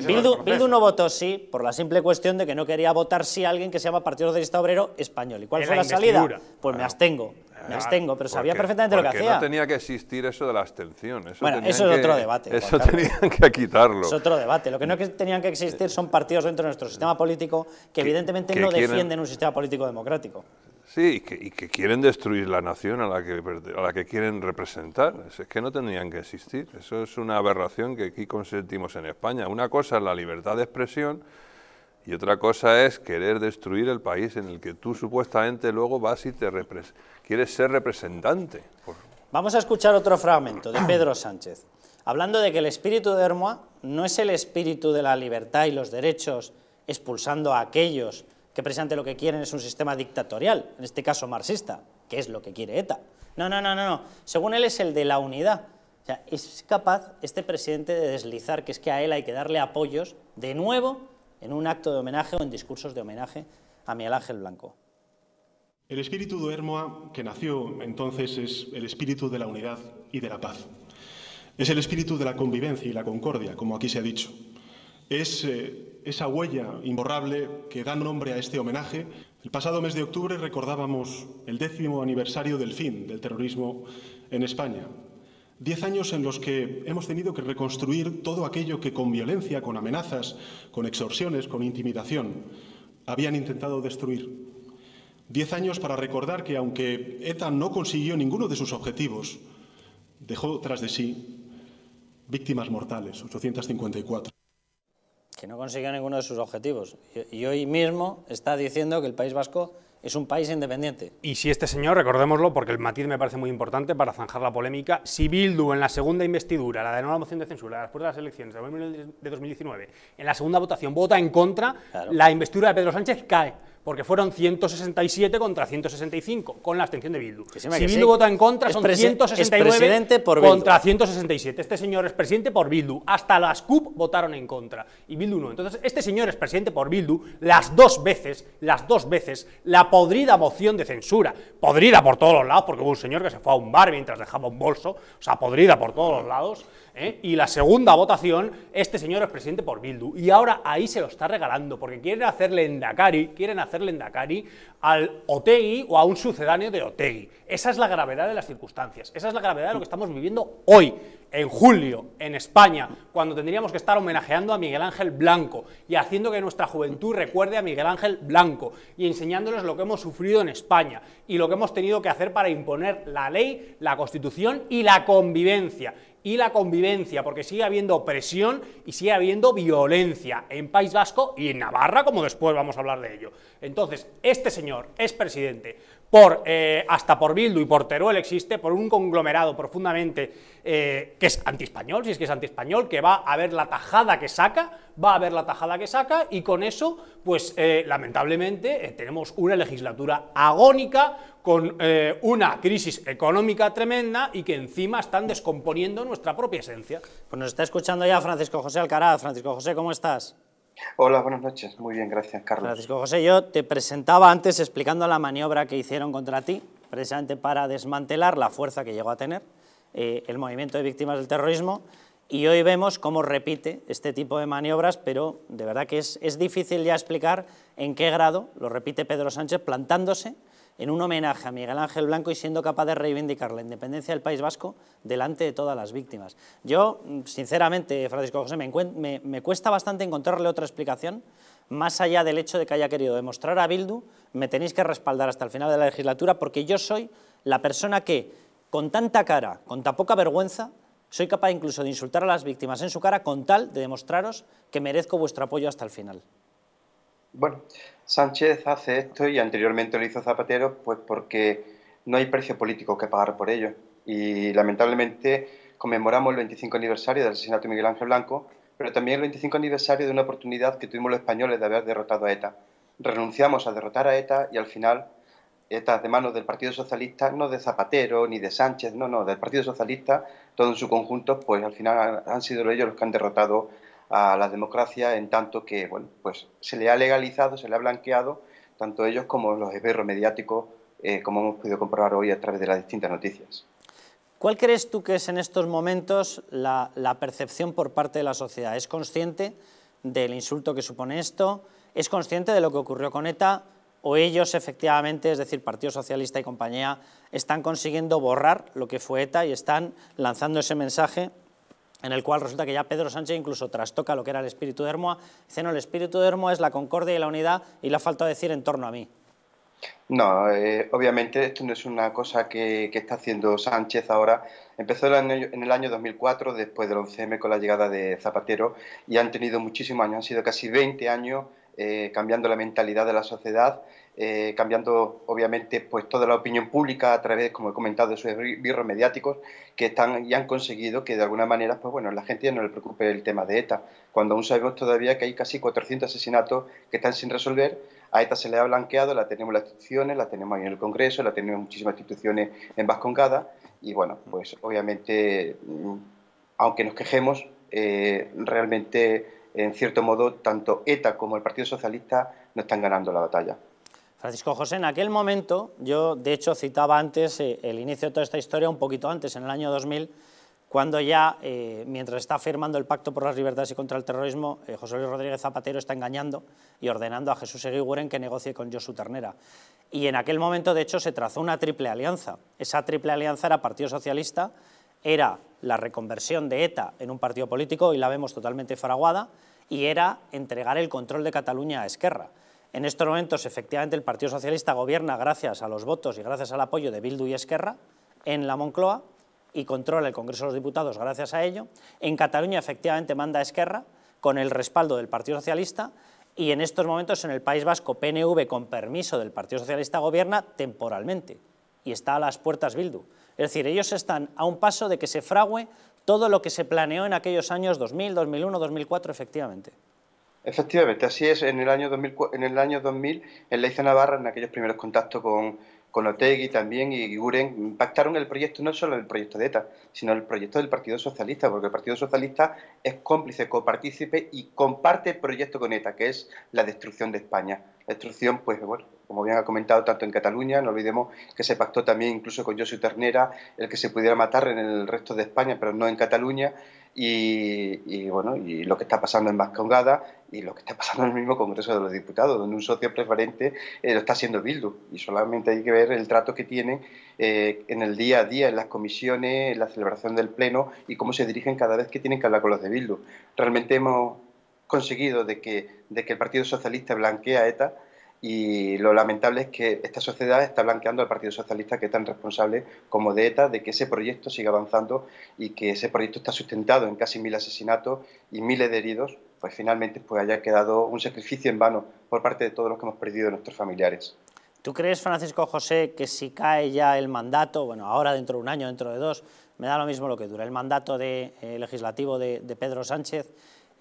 Bildu, no votó sí por la simple cuestión de que no quería votar sí a alguien que se llama Partido Socialista Obrero Español. ¿Y cuál fue la salida? Pues me abstengo las tengo, pero sabía perfectamente lo que hacía. no tenía que existir eso de la abstención. Eso bueno, eso es otro debate. Eso tenían que quitarlo. Es otro debate. Lo que no que tenían que existir son partidos dentro de nuestro sistema político que, evidentemente no defienden un sistema político democrático. Sí, y que, quieren destruir la nación a la que, a la que quieren representar. Es que no tenían que existir. Eso es una aberración que aquí consentimos en España. Una cosa es la libertad de expresión y otra cosa es querer destruir el país en el que tú supuestamente luego vas y te quieres ser representante. Vamos a escuchar otro fragmento de Pedro Sánchez, hablando de que el espíritu de Hermoa no es el espíritu de la libertad y los derechos expulsando a aquellos que precisamente lo que quieren es un sistema dictatorial, en este caso marxista, que es lo que quiere ETA. No, no, no, no, no. según él es el de la unidad. O sea, es capaz este presidente de deslizar que es que a él hay que darle apoyos de nuevo en un acto de homenaje o en discursos de homenaje a Miguel Ángel Blanco. El espíritu de Hermoa que nació entonces es el espíritu de la unidad y de la paz. Es el espíritu de la convivencia y la concordia, como aquí se ha dicho. Es eh, esa huella imborrable que da nombre a este homenaje. El pasado mes de octubre recordábamos el décimo aniversario del fin del terrorismo en España, Diez años en los que hemos tenido que reconstruir todo aquello que con violencia, con amenazas, con extorsiones, con intimidación, habían intentado destruir. Diez años para recordar que aunque ETA no consiguió ninguno de sus objetivos, dejó tras de sí víctimas mortales, 854. Que no consiguió ninguno de sus objetivos. Y hoy mismo está diciendo que el País Vasco es un país independiente. Y si este señor, recordémoslo, porque el matiz me parece muy importante para zanjar la polémica, si Bildu en la segunda investidura, la de no la moción de censura, después de las elecciones de 2019, en la segunda votación vota en contra, la investidura de Pedro Sánchez cae porque fueron 167 contra 165, con la abstención de Bildu. si Bildu vota en contra, son 169 contra 167. Este señor es presidente por Bildu. Hasta las CUP votaron en contra, y Bildu no. Entonces, este señor es presidente por Bildu las dos veces, las dos veces, la podrida moción de censura, podrida por todos los lados, porque hubo un señor que se fue a un bar mientras dejaba un bolso, o sea, podrida por todos los lados, ¿eh? Y la segunda votación, este señor es presidente por Bildu. Y ahora ahí se lo está regalando, porque quieren hacerle endacari, quieren hacerle al Otegi o a un sucedáneo de Otegi. Esa es la gravedad de las circunstancias, esa es la gravedad de lo que estamos viviendo hoy, en julio, en España, cuando tendríamos que estar homenajeando a Miguel Ángel Blanco y haciendo que nuestra juventud recuerde a Miguel Ángel Blanco y enseñándoles lo que hemos sufrido en España y lo que hemos tenido que hacer para imponer la ley, la constitución y la convivencia y la convivencia, porque sigue habiendo opresión y sigue habiendo violencia en País Vasco y en Navarra, como después vamos a hablar de ello. Entonces, este señor es presidente, por, eh, hasta por Bildu y por Teruel existe, por un conglomerado profundamente eh, que es español si es que es antiespañol, que va a ver la tajada que saca, va a haber la tajada que saca y con eso, pues eh, lamentablemente tenemos una legislatura agónica con una crisis económica tremenda y que encima están descomponiendo nuestra propia esencia. Pues nos está escuchando ya Francisco José Alcaraz. Francisco José, ¿cómo estás? Hola, buenas noches. Muy bien, gracias, Carlos. Francisco José, yo te presentaba antes explicando la maniobra que hicieron contra ti, precisamente para desmantelar la fuerza que llegó a tener eh, el movimiento de víctimas del terrorismo, y hoy vemos cómo repite este tipo de maniobras, pero de verdad que es, es difícil ya explicar en qué grado lo repite Pedro Sánchez plantándose en un homenaje a Miguel Ángel Blanco y siendo capaz de reivindicar la independencia del País Vasco delante de todas las víctimas. Yo, sinceramente, Francisco José, me, cuesta bastante encontrarle otra explicación más allá del hecho de que haya querido demostrar a Bildu, me tenéis que respaldar hasta el final de la legislatura porque yo soy la persona que, con tanta cara, con tan poca vergüenza, soy capaz incluso de insultar a las víctimas en su cara con tal de demostraros que merezco vuestro apoyo hasta el final. Bueno, Sánchez hace esto y anteriormente lo hizo Zapatero, pues porque no hay precio político que pagar por ello. Y lamentablemente conmemoramos el 25 aniversario del asesinato de Miguel Ángel Blanco, pero también el 25 aniversario de una oportunidad que tuvimos los españoles de haber derrotado a ETA. Renunciamos a derrotar a ETA y al final ETA de manos del Partido Socialista, no de Zapatero ni de Sánchez, no, no, del Partido Socialista, todo en su conjunto, pues al final han sido ellos los que han derrotado a la democracia en tanto que bueno, pues se le ha legalizado, se le ha blanqueado tanto ellos como los esberros mediáticos, eh, como hemos podido comprobar hoy a través de las distintas noticias. ¿Cuál crees tú que es en estos momentos la, la percepción por parte de la sociedad? ¿Es consciente del insulto que supone esto? ¿Es consciente de lo que ocurrió con ETA? ¿O ellos efectivamente, es decir, Partido Socialista y compañía, están consiguiendo borrar lo que fue ETA y están lanzando ese mensaje en el cual resulta que ya Pedro Sánchez incluso trastoca lo que era el espíritu de Hermoa, dice, no, el espíritu de Hermoa es la concordia y la unidad y la falta de decir en torno a mí. No, eh, obviamente esto no es una cosa que, está haciendo Sánchez ahora. Empezó en el año 2004, después del 11M, con la llegada de Zapatero, y han tenido muchísimos años, han sido casi 20 años eh, cambiando la mentalidad de la sociedad eh, cambiando obviamente pues toda la opinión pública a través, como he comentado, de sus birros mediáticos que están y han conseguido que de alguna manera, pues bueno, la gente ya no le preocupe el tema de ETA, cuando aún sabemos todavía que hay casi 400 asesinatos que están sin resolver, a ETA se le ha blanqueado, la tenemos en las instituciones, la tenemos ahí en el Congreso, la tenemos en muchísimas instituciones en Vascongada y bueno, pues obviamente, mm, aunque nos quejemos, eh, realmente en cierto modo, tanto ETA como el Partido Socialista no están ganando la batalla. Francisco José, en aquel momento, yo de hecho citaba antes eh, el inicio de toda esta historia, un poquito antes, en el año 2000, cuando ya, eh, mientras está firmando el Pacto por las Libertades y contra el Terrorismo, eh, José Luis Rodríguez Zapatero está engañando y ordenando a Jesús Eguiguren que negocie con Josu Ternera. Y en aquel momento, de hecho, se trazó una triple alianza. Esa triple alianza era Partido Socialista, era la reconversión de ETA en un partido político, y la vemos totalmente faraguada, y era entregar el control de Cataluña a Esquerra. En estos momentos, efectivamente, el Partido Socialista gobierna gracias a los votos y gracias al apoyo de Bildu y Esquerra en la Moncloa y controla el Congreso de los Diputados gracias a ello. En Cataluña, efectivamente, manda Esquerra con el respaldo del Partido Socialista y en estos momentos en el País Vasco PNV con permiso del Partido Socialista gobierna temporalmente y está a las puertas Bildu. Es decir, ellos están a un paso de que se frague todo lo que se planeó en aquellos años 2000, 2001, 2004 efectivamente. Efectivamente, así es. En el año 2000, en el año 2000, en la Navarra, en aquellos primeros contactos con, con Otegui también y Guren, impactaron el proyecto, no solo el proyecto de ETA, sino el proyecto del Partido Socialista, porque el Partido Socialista es cómplice, copartícipe y comparte el proyecto con ETA, que es la destrucción de España. La destrucción, pues bueno, como bien ha comentado, tanto en Cataluña, no olvidemos que se pactó también incluso con José Ternera, el que se pudiera matar en el resto de España, pero no en Cataluña y, bueno, y lo que está pasando en Vascongada y lo que está pasando en el mismo Congreso de los Diputados, donde un socio preferente eh, lo está haciendo Bildu. Y solamente hay que ver el trato que tiene eh, en el día a día, en las comisiones, en la celebración del Pleno y cómo se dirigen cada vez que tienen que hablar con los de Bildu. Realmente hemos conseguido de que, de que el Partido Socialista blanquea a ETA y lo lamentable es que esta sociedad está blanqueando al Partido Socialista, que es tan responsable como de ETA, de que ese proyecto siga avanzando y que ese proyecto está sustentado en casi mil asesinatos y miles de heridos, pues finalmente pues haya quedado un sacrificio en vano por parte de todos los que hemos perdido nuestros familiares. ¿Tú crees, Francisco José, que si cae ya el mandato, bueno, ahora dentro de un año, dentro de dos, me da lo mismo lo que dura, el mandato de, eh, legislativo de Pedro Sánchez,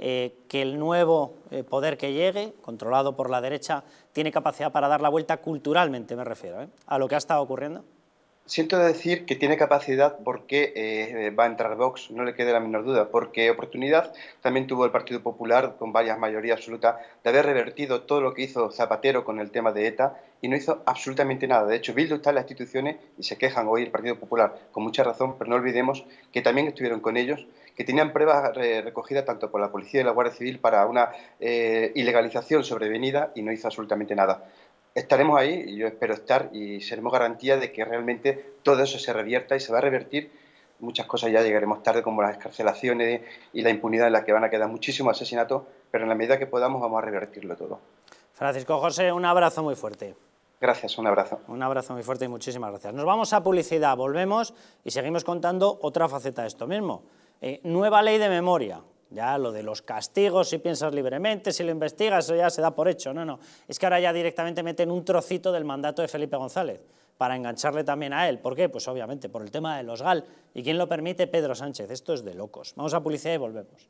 eh, que el nuevo eh, poder que llegue, controlado por la derecha, tiene capacidad para dar la vuelta culturalmente, me refiero, ¿eh? a lo que ha estado ocurriendo? Siento decir que tiene capacidad porque va a entrar Vox, no le quede la menor duda, porque oportunidad también tuvo el Partido Popular con varias mayorías absolutas de haber revertido todo lo que hizo Zapatero con el tema de ETA y no hizo absolutamente nada. De hecho, Bildu está en las instituciones y se quejan hoy el Partido Popular, con mucha razón, pero no olvidemos que también estuvieron con ellos que tenían pruebas eh, recogidas tanto por la policía y la Guardia Civil para una eh, ilegalización sobrevenida y no hizo absolutamente nada. Estaremos ahí, y yo espero estar, y seremos garantía de que realmente todo eso se revierta y se va a revertir. Muchas cosas ya llegaremos tarde, como las escarcelaciones y la impunidad en la que van a quedar muchísimos asesinatos, pero en la medida que podamos vamos a revertirlo todo. Francisco José, un abrazo muy fuerte. Gracias, un abrazo. Un abrazo muy fuerte y muchísimas gracias. Nos vamos a publicidad, volvemos y seguimos contando otra faceta de esto mismo. Eh, nueva ley de memoria. Ya lo de los castigos, si piensas libremente, si lo investigas, eso ya se da por hecho. No, no. Es que ahora ya directamente meten un trocito del mandato de Felipe González para engancharle también a él. ¿Por qué? Pues obviamente por el tema de los GAL. ¿Y quién lo permite? Pedro Sánchez. Esto es de locos. Vamos a publicidad y volvemos.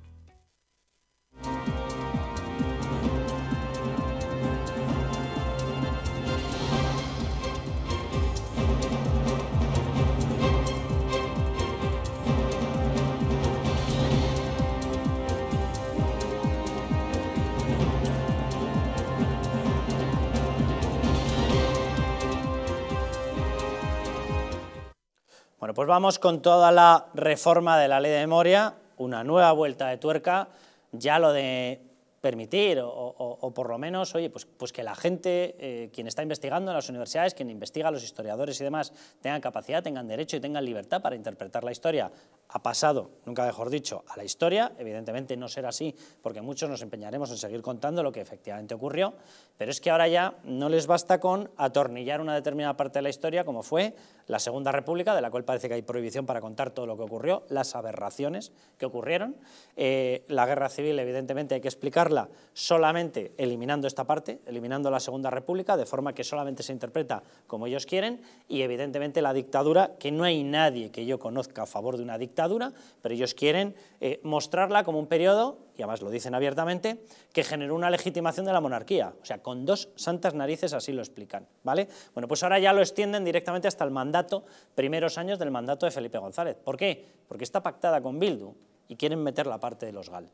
Bueno, pues vamos con toda la reforma de la ley de memoria, una nueva vuelta de tuerca, ya lo de permitir o, por lo menos, oye, pues, pues que la gente, eh, quien está investigando en las universidades, quien investiga, los historiadores y demás, tengan capacidad, tengan derecho y tengan libertad para interpretar la historia. Ha pasado, nunca mejor dicho, a la historia, evidentemente no será así, porque muchos nos empeñaremos en seguir contando lo que efectivamente ocurrió, pero es que ahora ya no les basta con atornillar una determinada parte de la historia, como fue la Segunda República, de la cual parece que hay prohibición para contar todo lo que ocurrió, las aberraciones que ocurrieron, eh, la Guerra Civil, evidentemente hay que explicar solamente eliminando esta parte, eliminando la Segunda República, de forma que solamente se interpreta como ellos quieren, y evidentemente la dictadura, que no hay nadie que yo conozca a favor de una dictadura, pero ellos quieren eh, mostrarla como un periodo, y además lo dicen abiertamente, que generó una legitimación de la monarquía, o sea, con dos santas narices así lo explican, ¿vale? Bueno, pues ahora ya lo extienden directamente hasta el mandato, primeros años del mandato de Felipe González. ¿Por qué? Porque está pactada con Bildu y quieren meter la parte de los GAL.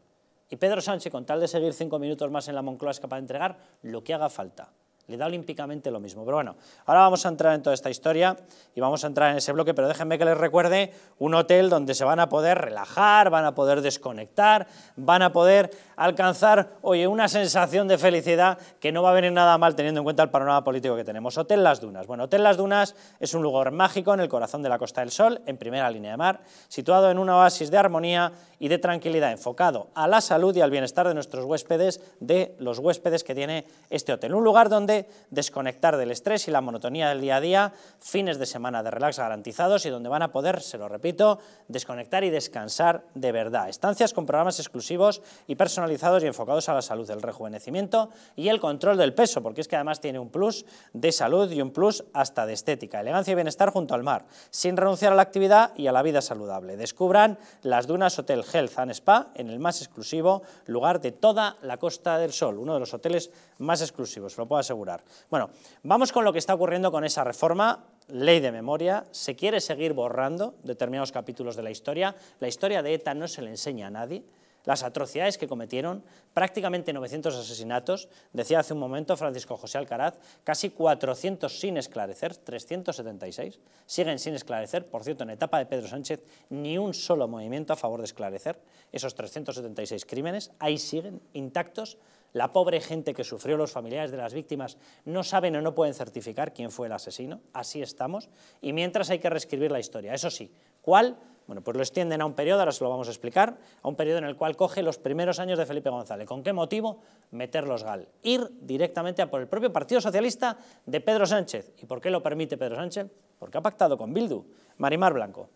Y Pedro Sánchez, con tal de seguir cinco minutos más en la Moncloa, es capaz de entregar lo que haga falta. Le da olímpicamente lo mismo. Pero bueno, ahora vamos a entrar en toda esta historia y vamos a entrar en ese bloque, pero déjenme que les recuerde un hotel donde se van a poder relajar, van a poder desconectar, van a poder alcanzar, oye, una sensación de felicidad que no va a venir nada mal teniendo en cuenta el panorama político que tenemos. Hotel Las Dunas. Bueno, Hotel Las Dunas es un lugar mágico en el corazón de la Costa del Sol, en primera línea de mar, situado en una oasis de armonía y de tranquilidad enfocado a la salud y al bienestar de nuestros huéspedes, de los huéspedes que tiene este hotel. Un lugar donde desconectar del estrés y la monotonía del día a día, fines de semana de relax garantizados y donde van a poder, se lo repito, desconectar y descansar de verdad. Estancias con programas exclusivos y personalizados y enfocados a la salud, el rejuvenecimiento y el control del peso, porque es que además tiene un plus de salud y un plus hasta de estética, elegancia y bienestar junto al mar, sin renunciar a la actividad y a la vida saludable. Descubran las dunas Hotel Health and Spa en el más exclusivo lugar de toda la Costa del Sol, uno de los hoteles más exclusivos, lo puedo asegurar. Bueno, vamos con lo que está ocurriendo con esa reforma ley de memoria, se quiere seguir borrando determinados capítulos de la historia, la historia de ETA no se le enseña a nadie, las atrocidades que cometieron, prácticamente 900 asesinatos, decía hace un momento Francisco José Alcaraz, casi 400 sin esclarecer, 376, siguen sin esclarecer, por cierto, en etapa de Pedro Sánchez, ni un solo movimiento a favor de esclarecer esos 376 crímenes, ahí siguen intactos, la pobre gente que sufrió, los familiares de las víctimas, no saben o no pueden certificar quién fue el asesino, así estamos, y mientras hay que reescribir la historia, eso sí, ¿cuál? Bueno, pues lo extienden a un periodo, ahora se lo vamos a explicar, a un periodo en el cual coge los primeros años de Felipe González. ¿Con qué motivo? meterlos GAL. Ir directamente a por el propio Partido Socialista de Pedro Sánchez. ¿Y por qué lo permite Pedro Sánchez? Porque ha pactado con Bildu. Marimar Blanco.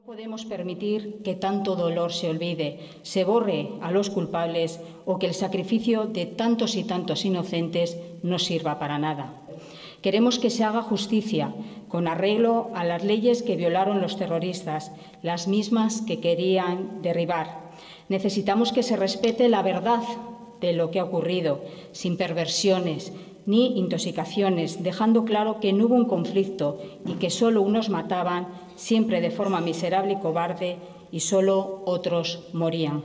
No podemos permitir que tanto dolor se olvide, se borre a los culpables o que el sacrificio de tantos y tantos inocentes no sirva para nada. Queremos que se haga justicia con arreglo a las leyes que violaron los terroristas, las mismas que querían derribar. Necesitamos que se respete la verdad de lo que ha ocurrido, sin perversiones ni intoxicaciones, dejando claro que no hubo un conflicto y que solo unos mataban, siempre de forma miserable y cobarde, y solo otros morían.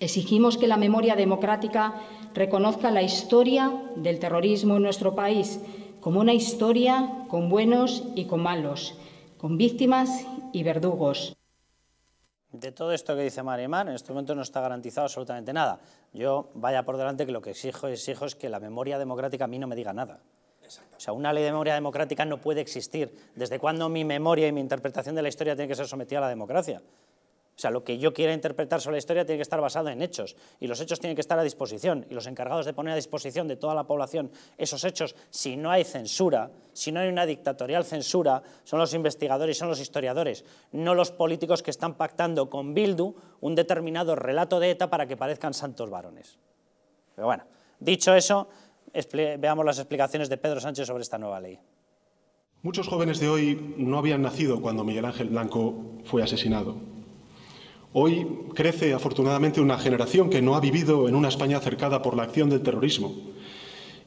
Exigimos que la memoria democrática reconozca la historia del terrorismo en nuestro país, como una historia con buenos y con malos, con víctimas y verdugos. De todo esto que dice Marimán en este momento no está garantizado absolutamente nada. Yo vaya por delante que lo que exijo, exijo es que la memoria democrática a mí no me diga nada. O sea, una ley de memoria democrática no puede existir. ¿Desde cuándo mi memoria y mi interpretación de la historia tiene que ser sometida a la democracia? O sea, lo que yo quiera interpretar sobre la historia tiene que estar basado en hechos y los hechos tienen que estar a disposición y los encargados de poner a disposición de toda la población esos hechos, si no hay censura, si no hay una dictatorial censura, son los investigadores, y son los historiadores, no los políticos que están pactando con Bildu un determinado relato de ETA para que parezcan santos varones. Pero bueno, dicho eso, veamos las explicaciones de Pedro Sánchez sobre esta nueva ley. Muchos jóvenes de hoy no habían nacido cuando Miguel Ángel Blanco fue asesinado. Hoy crece afortunadamente una generación que no ha vivido en una España cercada por la acción del terrorismo.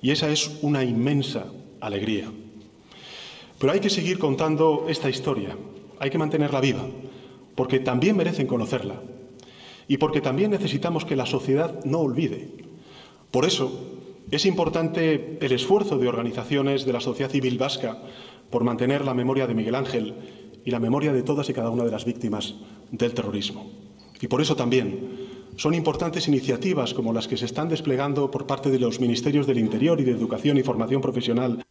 Y esa es una inmensa alegría. Pero hay que seguir contando esta historia, hay que mantenerla viva, porque también merecen conocerla y porque también necesitamos que la sociedad no olvide. Por eso es importante el esfuerzo de organizaciones de la sociedad civil vasca por mantener la memoria de Miguel Ángel y la memoria de todas y cada una de las víctimas del terrorismo. Y por eso también son importantes iniciativas como las que se están desplegando por parte de los Ministerios del Interior y de Educación y Formación Profesional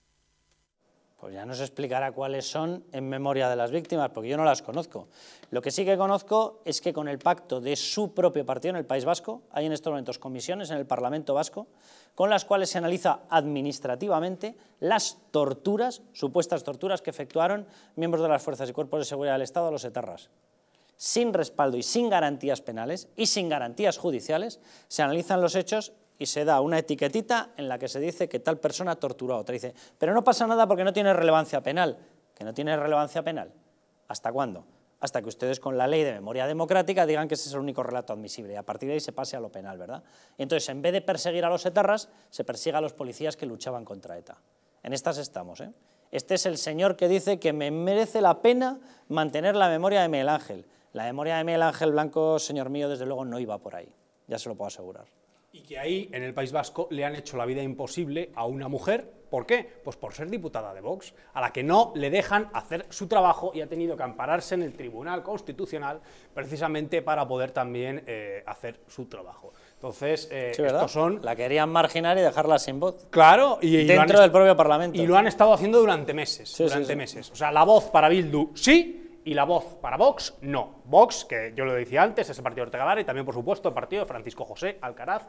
pues ya se explicará cuáles son en memoria de las víctimas, porque yo no las conozco. Lo que sí que conozco es que con el pacto de su propio partido en el País Vasco, hay en estos momentos comisiones en el Parlamento Vasco, con las cuales se analiza administrativamente las torturas, supuestas torturas que efectuaron miembros de las fuerzas y cuerpos de seguridad del Estado a los etarras sin respaldo y sin garantías penales y sin garantías judiciales, se analizan los hechos y se da una etiquetita en la que se dice que tal persona torturó a otra. Dice, pero no pasa nada porque no tiene relevancia penal. ¿Que no tiene relevancia penal? ¿Hasta cuándo? Hasta que ustedes con la ley de memoria democrática digan que ese es el único relato admisible y a partir de ahí se pase a lo penal, ¿verdad? entonces, en vez de perseguir a los etarras, se persigue a los policías que luchaban contra ETA. En estas estamos, ¿eh? Este es el señor que dice que me merece la pena mantener la memoria de Miguel Ángel. La memoria de Miguel Ángel Blanco, señor mío, desde luego no iba por ahí, ya se lo puedo asegurar y que ahí, en el País Vasco, le han hecho la vida imposible a una mujer. ¿Por qué? Pues por ser diputada de Vox, a la que no le dejan hacer su trabajo y ha tenido que ampararse en el Tribunal Constitucional precisamente para poder también eh, hacer su trabajo. Entonces, eh, sí, estos son... La querían marginar y dejarla sin voz. Claro. Y, Dentro del propio Parlamento. Y lo han estado haciendo durante meses. durante meses. O sea, la voz para Bildu sí, y la voz para Vox, no. Vox, que yo lo decía antes, es el partido de Ortega y también, por supuesto, el partido de Francisco José Alcaraz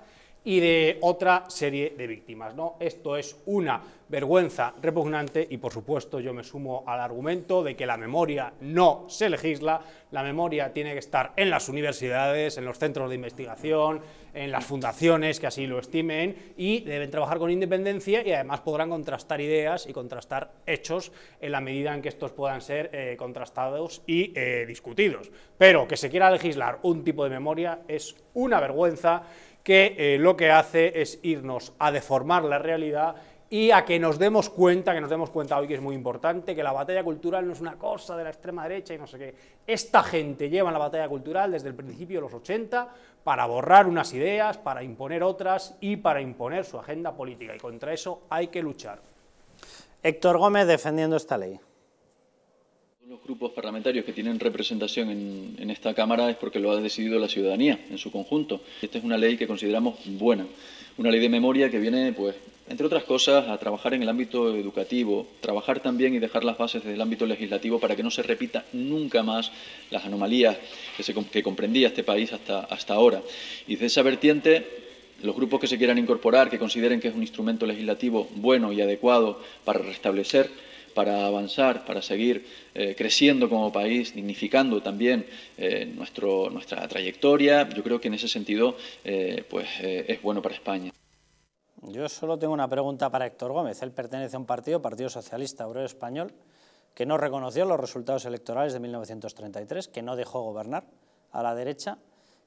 y de otra serie de víctimas. ¿no? Esto es una vergüenza repugnante y, por supuesto, yo me sumo al argumento de que la memoria no se legisla, la memoria tiene que estar en las universidades, en los centros de investigación, en las fundaciones que así lo estimen y deben trabajar con independencia y además podrán contrastar ideas y contrastar hechos en la medida en que estos puedan ser eh, contrastados y eh, discutidos. Pero que se quiera legislar un tipo de memoria es una vergüenza que eh, lo que hace es irnos a deformar la realidad y a que nos demos cuenta, que nos demos cuenta hoy que es muy importante, que la batalla cultural no es una cosa de la extrema derecha y no sé qué. Esta gente lleva la batalla cultural desde el principio de los 80 para borrar unas ideas, para imponer otras y para imponer su agenda política. Y contra eso hay que luchar. Héctor Gómez defendiendo esta ley. Los grupos parlamentarios que tienen representación en, en, esta Cámara es porque lo ha decidido la ciudadanía en su conjunto. Esta es una ley que consideramos buena, una ley de memoria que viene pues, entre otras cosas, a trabajar en el ámbito educativo, trabajar también y dejar las bases del ámbito legislativo para que no se repita nunca más las anomalías que, se, comprendía este país hasta, hasta ahora. Y desde esa vertiente, los grupos que se quieran incorporar, que consideren que es un instrumento legislativo bueno y adecuado para restablecer para avanzar, para seguir eh, creciendo como país, dignificando también eh, nuestro, nuestra trayectoria. Yo creo que en ese sentido eh, pues, es bueno para España. Yo solo tengo una pregunta para Héctor Gómez. Él pertenece a un partido, Partido Socialista Obrero Español, que no reconoció los resultados electorales de 1933, que no dejó gobernar a la derecha,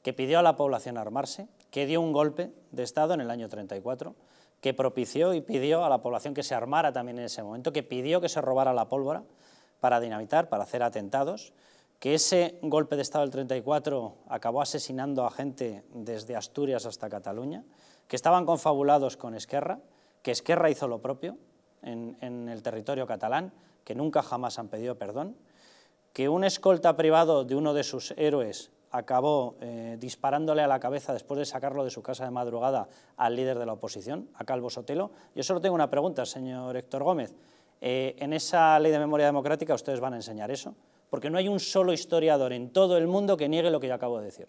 que pidió a la población armarse, que dio un golpe de Estado en el año 34, que propició y pidió a la población que se armara también en ese momento, que pidió que se robara la pólvora para dinamitar, para hacer atentados, que ese golpe de Estado del 34 acabó asesinando a gente desde Asturias hasta Cataluña, que estaban confabulados con Esquerra, que Esquerra hizo lo propio en, el territorio catalán, que nunca jamás han pedido perdón, que un escolta privado de uno de sus héroes acabó eh, disparándole a la cabeza después de sacarlo de su casa de madrugada al líder de la oposición, a Calvo Sotelo. Yo solo tengo una pregunta, señor Héctor Gómez. Eh, ¿En esa ley de memoria democrática ustedes van a enseñar eso? Porque no hay un solo historiador en todo el mundo que niegue lo que yo acabo de decir.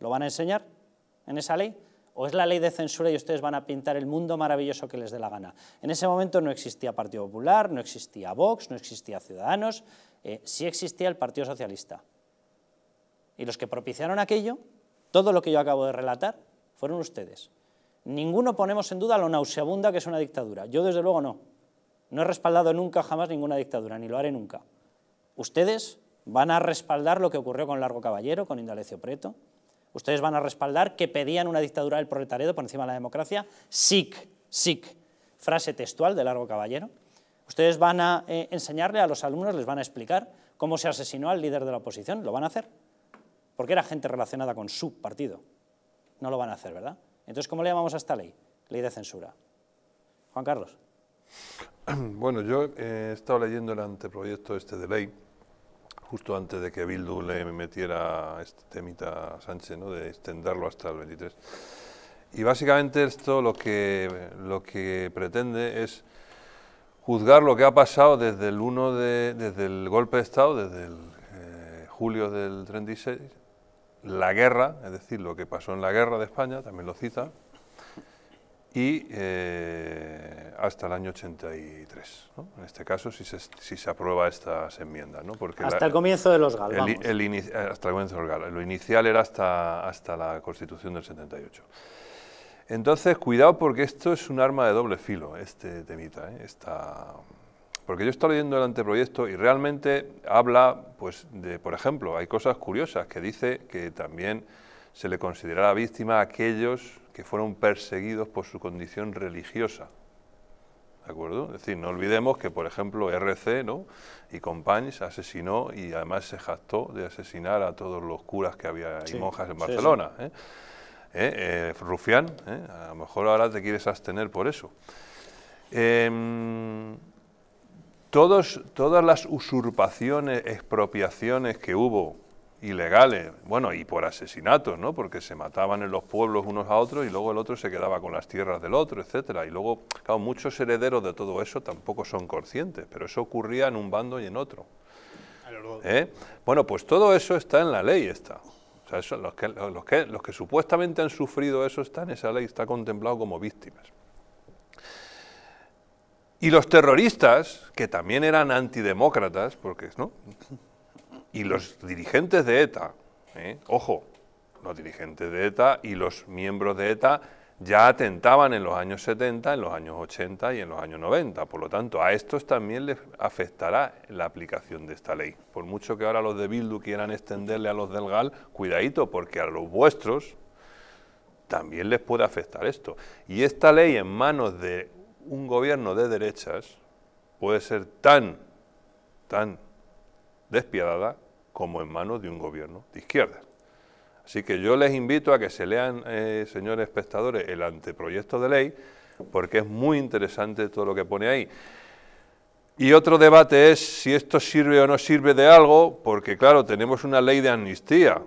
¿Lo van a enseñar en esa ley? o es la ley de censura y ustedes van a pintar el mundo maravilloso que les dé la gana. En ese momento no existía Partido Popular, no existía Vox, no existía Ciudadanos, eh, sí existía el Partido Socialista. Y los que propiciaron aquello, todo lo que yo acabo de relatar, fueron ustedes. Ninguno ponemos en duda lo nauseabunda que es una dictadura. Yo desde luego no. No he respaldado nunca jamás ninguna dictadura, ni lo haré nunca. Ustedes van a respaldar lo que ocurrió con Largo Caballero, con Indalecio Preto, ustedes van a respaldar que pedían una dictadura del proletariado por encima de la democracia, SIC, SIC, frase textual de Largo Caballero. Ustedes van a eh, enseñarle a los alumnos, les van a explicar cómo se asesinó al líder de la oposición, lo van a hacer, porque era gente relacionada con su partido. No lo van a hacer, ¿verdad? Entonces, ¿cómo le llamamos a esta ley? Ley de censura. Juan Carlos. Bueno, yo eh, he estado leyendo el anteproyecto este de ley justo antes de que Bildu le metiera este temita a Sánchez, ¿no? de extenderlo hasta el 23. Y básicamente esto lo que, lo que pretende es juzgar lo que ha pasado desde el 1 de, desde el golpe de Estado, desde el, eh, julio del 36, la guerra, es decir, lo que pasó en la guerra de España, también lo cita, y eh, hasta el año 83. ¿no? En este caso, si se, si aprueba estas enmiendas. ¿no? Porque hasta el comienzo de los GAL. Eh, hasta el comienzo Lo inicial era hasta, hasta la Constitución del 78. Entonces, cuidado porque esto es un arma de doble filo, este temita. ¿eh? porque yo estaba leyendo el anteproyecto y realmente habla, pues, de, por ejemplo, hay cosas curiosas que dice que también se le considerará víctima a aquellos que fueron perseguidos por su condición religiosa. ¿de acuerdo? Es decir, no olvidemos que, por ejemplo, RC ¿no? y Companys asesinó y además se jactó de asesinar a todos los curas que había y monjas en Barcelona. ¿eh? Eh, eh, Rufián, a lo mejor ahora te quieres abstener por eso. Em, todos, todas las usurpaciones, expropiaciones que hubo ilegales, bueno, y por asesinatos, ¿no? Porque se mataban en los pueblos unos a otros y luego el otro se quedaba con las tierras del otro, etcétera. Y luego, claro, muchos herederos de todo eso tampoco son conscientes, pero eso ocurría en un bando y en otro. ¿Eh? Bueno, pues todo eso está en la ley, está. O sea, los, que, los que supuestamente han sufrido eso están en esa ley, está contemplado como víctimas. Y los terroristas, que también eran antidemócratas, porque, ¿no? y los dirigentes de ETA, ¿eh? ojo, los dirigentes de ETA y los miembros de ETA ya atentaban en los años 70, en los años 80 y en los años 90. Por lo tanto, a estos también les afectará la aplicación de esta ley. Por mucho que ahora los de Bildu quieran extenderle a los del GAL, cuidadito, porque a los vuestros también les puede afectar esto. Y esta ley en manos de un gobierno de derechas puede ser tan, tan despiadada como en manos de un gobierno de izquierda. Así que yo les invito a que se lean, eh, señores espectadores, el anteproyecto de ley, porque es muy interesante todo lo que pone ahí. Y otro debate es si esto sirve o no sirve de algo, porque claro, tenemos una ley de amnistía.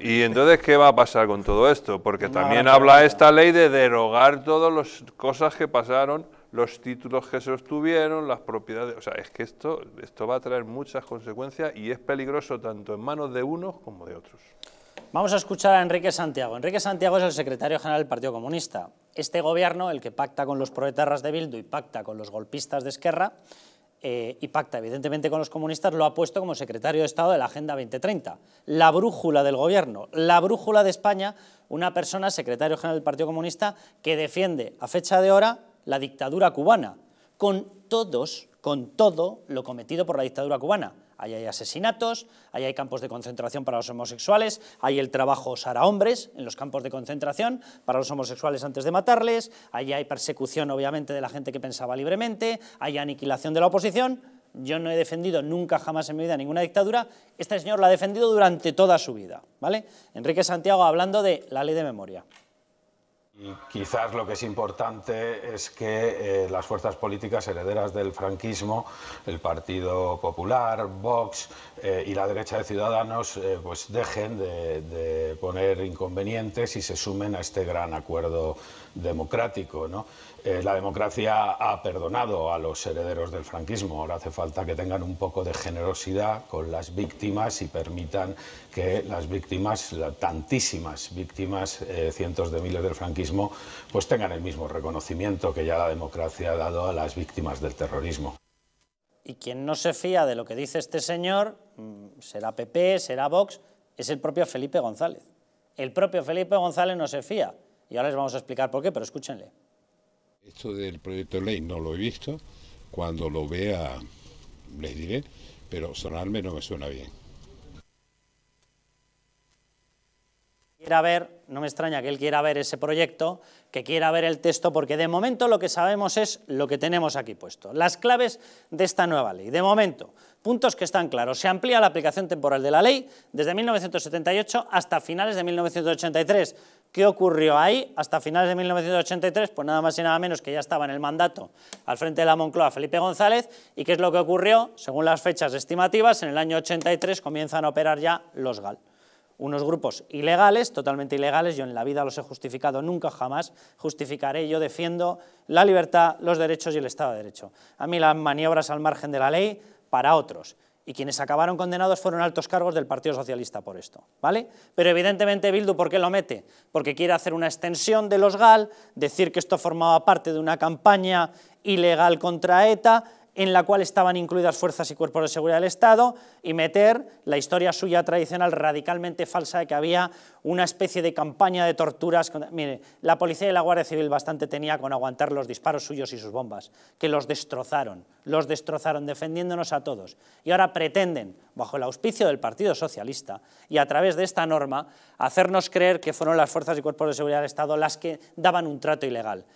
Y entonces, ¿qué va a pasar con todo esto? Porque también habla esta ley de derogar todas las cosas que pasaron los títulos que se obtuvieron, las propiedades... O sea, es que esto, esto va a traer muchas consecuencias y es peligroso tanto en manos de unos como de otros. Vamos a escuchar a Enrique Santiago. Enrique Santiago es el secretario general del Partido Comunista. Este gobierno, el que pacta con los proetarras de Bildu y pacta con los golpistas de Esquerra, eh, y pacta evidentemente con los comunistas, lo ha puesto como secretario de Estado de la Agenda 2030. La brújula del gobierno, la brújula de España, una persona, secretario general del Partido Comunista, que defiende a fecha de hora la dictadura cubana, con todos, con todo lo cometido por la dictadura cubana. Ahí hay asesinatos, ahí hay campos de concentración para los homosexuales, hay el trabajo Sara Hombres en los campos de concentración para los homosexuales antes de matarles, ahí hay persecución obviamente de la gente que pensaba libremente, hay aniquilación de la oposición. Yo no he defendido nunca jamás en mi vida ninguna dictadura, este señor la ha defendido durante toda su vida, ¿vale? Enrique Santiago hablando de la ley de memoria. Y quizás lo que es importante es que eh, las fuerzas políticas herederas del franquismo, el Partido Popular, Vox eh, y la derecha de Ciudadanos, eh, pues dejen de, poner inconvenientes y se sumen a este gran acuerdo democrático. Eh, la democracia ha perdonado a los herederos del franquismo. Ahora hace falta que tengan un poco de generosidad con las víctimas y permitan que las víctimas, tantísimas víctimas, eh, cientos de miles del franquismo, pues tengan el mismo reconocimiento que ya la democracia ha dado a las víctimas del terrorismo. Y quien no se fía de lo que dice este señor, mm, será PP, será Vox, es el propio Felipe González. El propio Felipe González no se fía. Y ahora les vamos a explicar por qué, pero escúchenle. Esto del proyecto de ley no lo he visto, cuando lo vea les diré, pero sonarme no me suena bien. Quiera ver, no me extraña que él quiera ver ese proyecto, que quiera ver el texto, porque de momento lo que sabemos es lo que tenemos aquí puesto, las claves de esta nueva ley. De momento, puntos que están claros. Se amplía la aplicación temporal de la ley desde 1978 hasta finales de 1983. ¿Qué ocurrió ahí? Hasta finales de 1983, pues nada más y nada menos que ya estaba en el mandato al frente de la Moncloa Felipe González. ¿Y qué es lo que ocurrió? Según las fechas estimativas, en el año 83 comienzan a operar ya los GAL. Unos grupos ilegales, totalmente ilegales, yo en la vida los he justificado, nunca jamás justificaré, yo defiendo la libertad, los derechos y el Estado de Derecho. A mí las maniobras al margen de la ley, para otros. Y quienes acabaron condenados fueron altos cargos del Partido Socialista por esto, ¿vale? Pero evidentemente Bildu, ¿por qué lo mete? Porque quiere hacer una extensión de los GAL, decir que esto formaba parte de una campaña ilegal contra ETA, en la cual estaban incluidas fuerzas y cuerpos de seguridad del Estado, y meter la historia suya tradicional radicalmente falsa de que había una especie de campaña de torturas. Mire, la policía y la Guardia Civil bastante tenía con aguantar los disparos suyos y sus bombas, que los destrozaron, los destrozaron defendiéndonos a todos. Y ahora pretenden, bajo el auspicio del Partido Socialista, y a través de esta norma, hacernos creer que fueron las fuerzas y cuerpos de seguridad del Estado las que daban un trato ilegal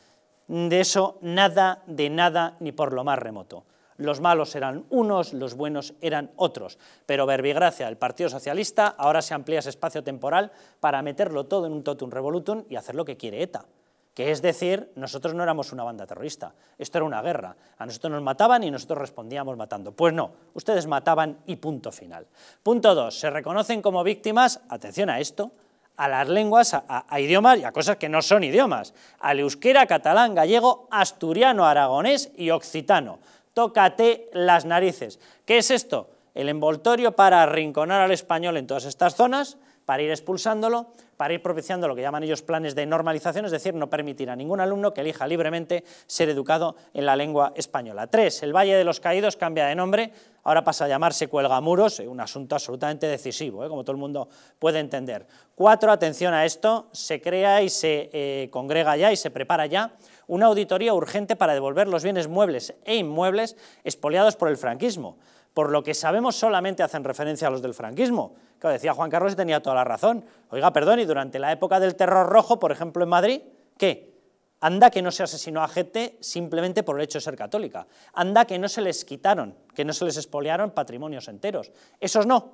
de eso nada de nada ni por lo más remoto. Los malos eran unos, los buenos eran otros. Pero verbigracia el Partido Socialista ahora se amplía ese espacio temporal para meterlo todo en un totum revolutum y hacer lo que quiere ETA. Que es decir, nosotros no éramos una banda terrorista, esto era una guerra. A nosotros nos mataban y nosotros respondíamos matando. Pues no, ustedes mataban y punto final. Punto dos, Se reconocen como víctimas, atención a esto, a las lenguas, a, idiomas y a cosas que no son idiomas, al euskera, catalán, gallego, asturiano, aragonés y occitano. Tócate las narices. ¿Qué es esto? El envoltorio para arrinconar al español en todas estas zonas, para ir expulsándolo, para ir propiciando lo que llaman ellos planes de normalización, es decir, no permitir a ningún alumno que elija libremente ser educado en la lengua española. Tres, el Valle de los Caídos cambia de nombre, ahora pasa a llamarse Cuelgamuros, eh, un asunto absolutamente decisivo, eh, como todo el mundo puede entender. Cuatro, atención a esto, se crea y se eh, congrega ya y se prepara ya una auditoría urgente para devolver los bienes muebles e inmuebles expoliados por el franquismo, por lo que sabemos solamente hacen referencia a los del franquismo, decía Juan Carlos y tenía toda la razón. Oiga, perdón, y durante la época del terror rojo, por ejemplo, en Madrid, ¿qué? Anda que no se asesinó a gente simplemente por el hecho de ser católica. Anda que no se les quitaron, que no se les expoliaron patrimonios enteros. Esos no,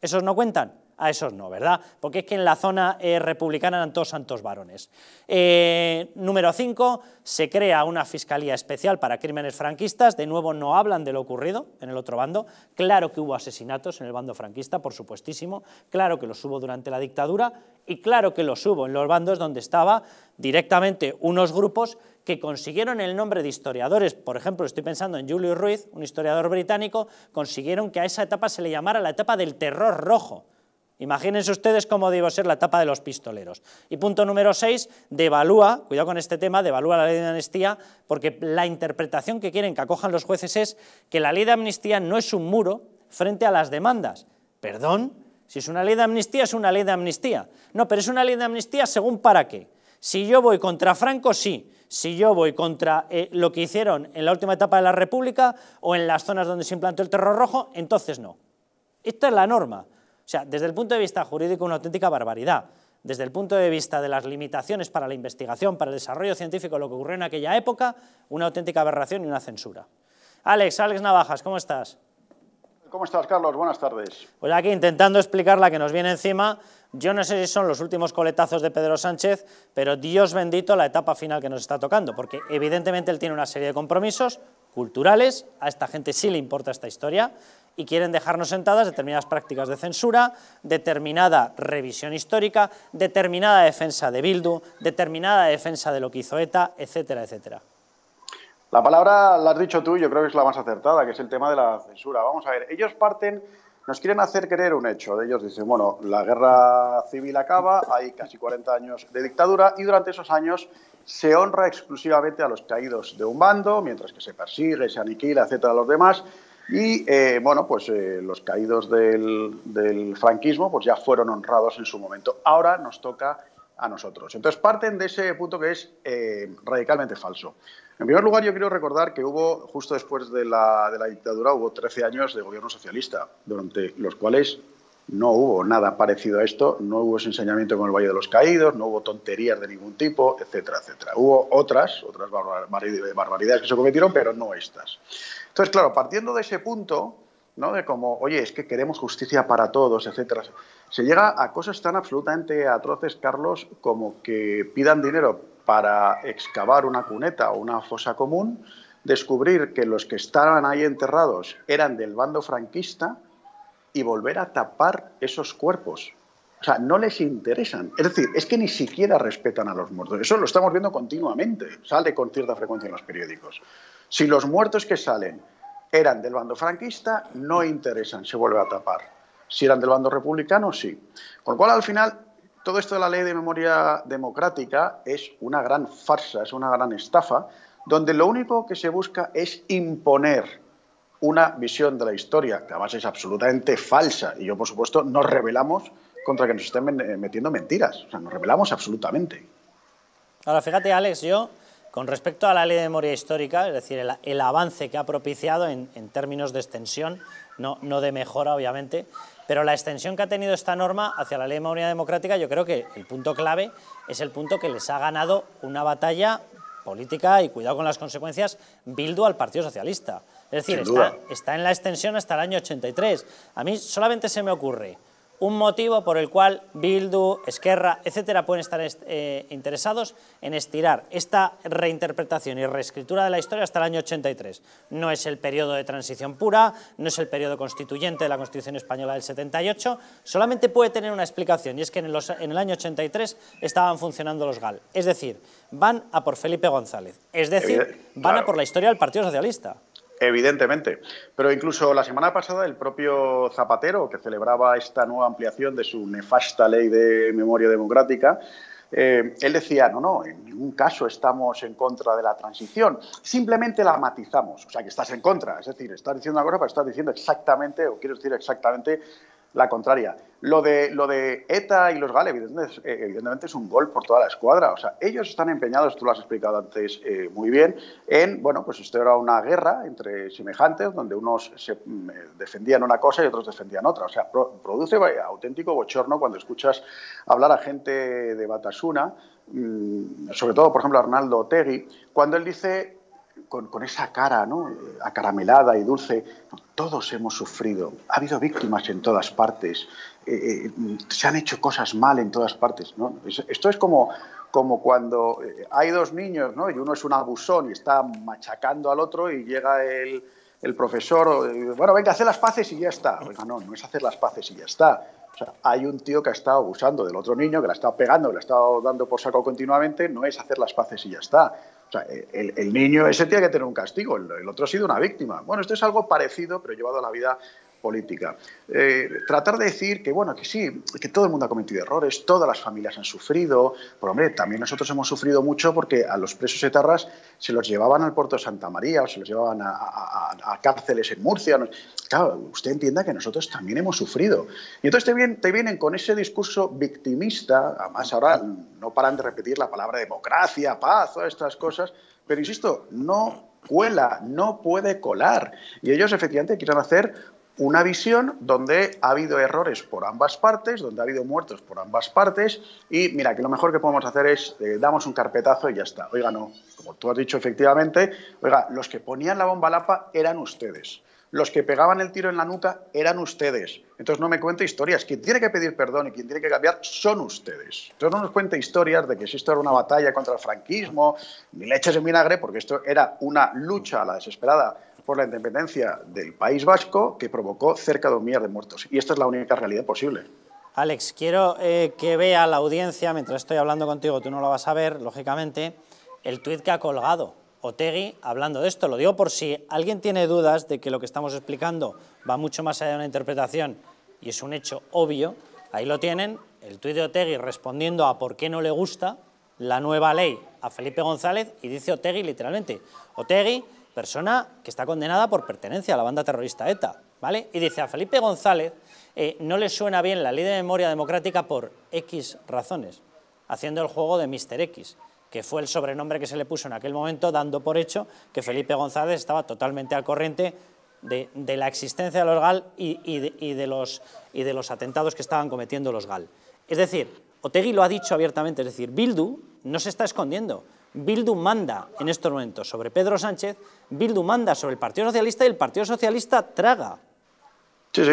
esos no cuentan a esos no, ¿verdad? Porque es que en la zona eh, republicana eran todos santos varones. Eh, número 5, se crea una fiscalía especial para crímenes franquistas, de nuevo no hablan de lo ocurrido en el otro bando, claro que hubo asesinatos en el bando franquista, por supuestísimo, claro que los hubo durante la dictadura y claro que los hubo en los bandos donde estaba directamente unos grupos que consiguieron el nombre de historiadores, por ejemplo, estoy pensando en Julio Ruiz, un historiador británico, consiguieron que a esa etapa se le llamara la etapa del terror rojo, Imagínense ustedes cómo debe ser la etapa de los pistoleros. Y punto número 6, devalúa, cuidado con este tema, devalúa la ley de amnistía, porque la interpretación que quieren que acojan los jueces es que la ley de amnistía no es un muro frente a las demandas. Perdón, si es una ley de amnistía, es una ley de amnistía. No, pero es una ley de amnistía según para qué. Si yo voy contra Franco, sí. Si yo voy contra eh, lo que hicieron en la última etapa de la República o en las zonas donde se implantó el terror rojo, entonces no. Esta es la norma sea, desde el punto de vista jurídico una auténtica barbaridad. Desde el punto de vista de las limitaciones para la investigación, para el desarrollo científico, lo que ocurrió en aquella época, una auténtica aberración y una censura. Alex, Alex Navajas, ¿cómo estás? ¿Cómo estás, Carlos? Buenas tardes. Pues aquí intentando explicar la que nos viene encima. Yo no sé si son los últimos coletazos de Pedro Sánchez, pero Dios bendito la etapa final que nos está tocando, porque evidentemente él tiene una serie de compromisos culturales, a esta gente sí le importa esta historia, y quieren dejarnos sentadas determinadas prácticas de censura, determinada revisión histórica, determinada defensa de Bildu, determinada defensa de lo que hizo ETA, etcétera, etcétera. La palabra la has dicho tú yo creo que es la más acertada, que es el tema de la censura. Vamos a ver, ellos parten nos quieren hacer creer un hecho. Ellos dicen, bueno, la guerra civil acaba, hay casi 40 años de dictadura y durante esos años se honra exclusivamente a los caídos de un bando, mientras que se persigue, se aniquila, etcétera, a los demás. Y eh, bueno, pues eh, los caídos del, franquismo pues ya fueron honrados en su momento. Ahora nos toca a nosotros. Entonces parten de ese punto que es eh, radicalmente falso. En primer lugar, yo quiero recordar que hubo, justo después de la, dictadura, hubo 13 años de gobierno socialista, durante los cuales no hubo nada parecido a esto, no hubo ese enseñamiento con el Valle de los Caídos, no hubo tonterías de ningún tipo, etcétera, etcétera. Hubo otras, otras barbaridades que se cometieron, pero no estas. Entonces, claro, partiendo de ese punto, De como, oye, es que queremos justicia para todos, etcétera. Se llega a cosas tan absolutamente atroces, Carlos, como que pidan dinero para excavar una cuneta o una fosa común, descubrir que los que estaban ahí enterrados eran del bando franquista y volver a tapar esos cuerpos. O sea, no les interesan. Es decir, es que ni siquiera respetan a los muertos. Eso lo estamos viendo continuamente. Sale con cierta frecuencia en los periódicos. Si los muertos que salen eran del bando franquista, no interesan, se vuelve a tapar. Si eran del bando republicano, sí. Con lo cual, al final, todo esto de la ley de memoria democrática es una gran farsa, es una gran estafa, donde lo único que se busca es imponer una visión de la historia, que además es absolutamente falsa. Y yo, por supuesto, nos rebelamos contra que nos estén metiendo mentiras. O sea, nos rebelamos absolutamente. Ahora, fíjate, Alex, yo con respecto a la ley de memoria histórica, es decir, el, avance que ha propiciado en, términos de extensión, no, de mejora obviamente, pero la extensión que ha tenido esta norma hacia la ley de memoria democrática, yo creo que el punto clave es el punto que les ha ganado una batalla política y cuidado con las consecuencias, Bildu al Partido Socialista. Es decir, está, está en la extensión hasta el año 83. A mí solamente se me ocurre un motivo por el cual Bildu, Esquerra, etcétera, pueden estar eh, interesados en estirar esta reinterpretación y reescritura de la historia hasta el año 83. No es el periodo de transición pura, no es el periodo constituyente de la Constitución Española del 78, solamente puede tener una explicación, y es que en, en el año 83 estaban funcionando los GAL. Es decir, van a por Felipe González, es decir, van a por la historia del Partido Socialista. Evidentemente. Pero incluso la semana pasada el propio Zapatero, que celebraba esta nueva ampliación de su nefasta ley de memoria democrática, eh, él decía, no, no, en ningún caso estamos en contra de la transición, simplemente la matizamos, o sea que estás en contra, es decir, estás diciendo una cosa, pero estás diciendo exactamente, o quiero decir exactamente la contraria. Lo de, lo de ETA y los GAL, eh, evidentemente, es un gol por toda la escuadra. O sea, ellos están empeñados, tú lo has explicado antes eh, muy bien, en, bueno, pues esto era una guerra entre semejantes, donde unos se, mm, eh, defendían una cosa y otros defendían otra. O sea, produce auténtico bochorno cuando escuchas hablar a gente de Batasuna, mm, sobre todo, por ejemplo, Arnaldo Tegui, cuando él dice con, esa cara ¿no? acaramelada y dulce. Todos hemos sufrido, ha habido víctimas en todas partes, eh, eh, se han hecho cosas mal en todas partes. ¿no? Esto es como, como cuando eh, hay dos niños ¿no? y uno es un abusón y está machacando al otro y llega el, el profesor, bueno, venga, hacer las paces y ya está. Venga, no, no es hacer las paces y ya está. O sea, hay un tío que ha estado abusando del otro niño, que la ha estado pegando, que la ha estado dando por saco continuamente, no es hacer las paces y ya está o sea, el, niño ese tiene que tener un castigo, el, otro ha sido una víctima. Bueno, esto es algo parecido, pero llevado a la vida política. Eh, tratar de decir que, bueno, que sí, que todo el mundo ha cometido errores, todas las familias han sufrido, pero hombre, también nosotros hemos sufrido mucho porque a los presos etarras se los llevaban al puerto de Santa María o se los llevaban a, cárceles en Murcia. Claro, usted entienda que nosotros también hemos sufrido. Y entonces te vienen, te vienen con ese discurso victimista, además ahora no paran de repetir la palabra democracia, paz, todas estas cosas, pero insisto, no cuela, no puede colar. Y ellos efectivamente quieren hacer una visión donde ha habido errores por ambas partes, donde ha habido muertos por ambas partes, y mira, que lo mejor que podemos hacer es eh, damos un carpetazo y ya está. Oiga, no, como tú has dicho efectivamente, oiga, los que ponían la bomba lapa eran ustedes. Los que pegaban el tiro en la nuca eran ustedes. Entonces no me cuente historias. Quien tiene que pedir perdón y quien tiene que cambiar son ustedes. Entonces no nos cuente historias de que si esto era una batalla contra el franquismo, ni leches en vinagre, porque esto era una lucha a la desesperada por la independencia del País Vasco que provocó cerca de un millar de muertos. Y esta es la única realidad posible. Alex, quiero eh, que vea la audiencia, mientras estoy hablando contigo, tú no lo vas a ver, lógicamente, el tuit que ha colgado Otegi... hablando de esto. Lo digo por si alguien tiene dudas de que lo que estamos explicando va mucho más allá de una interpretación y es un hecho obvio. Ahí lo tienen, el tuit de Otegi... respondiendo a por qué no le gusta la nueva ley a Felipe González y dice Otegi literalmente, Otegi persona que está condenada por pertenencia a la banda terrorista ETA, ¿vale? Y dice a Felipe González eh, no le suena bien la ley de memoria democrática por X razones, haciendo el juego de Mr. X, que fue el sobrenombre que se le puso en aquel momento, dando por hecho que Felipe González estaba totalmente al corriente de, la existencia de los GAL y, de, los, y de los atentados que estaban cometiendo los GAL. Es decir, Otegui lo ha dicho abiertamente, es decir, Bildu no se está escondiendo, Bildu manda en estos momentos sobre Pedro Sánchez Bildu manda sobre el Partido Socialista y el Partido Socialista traga. Sí, sí.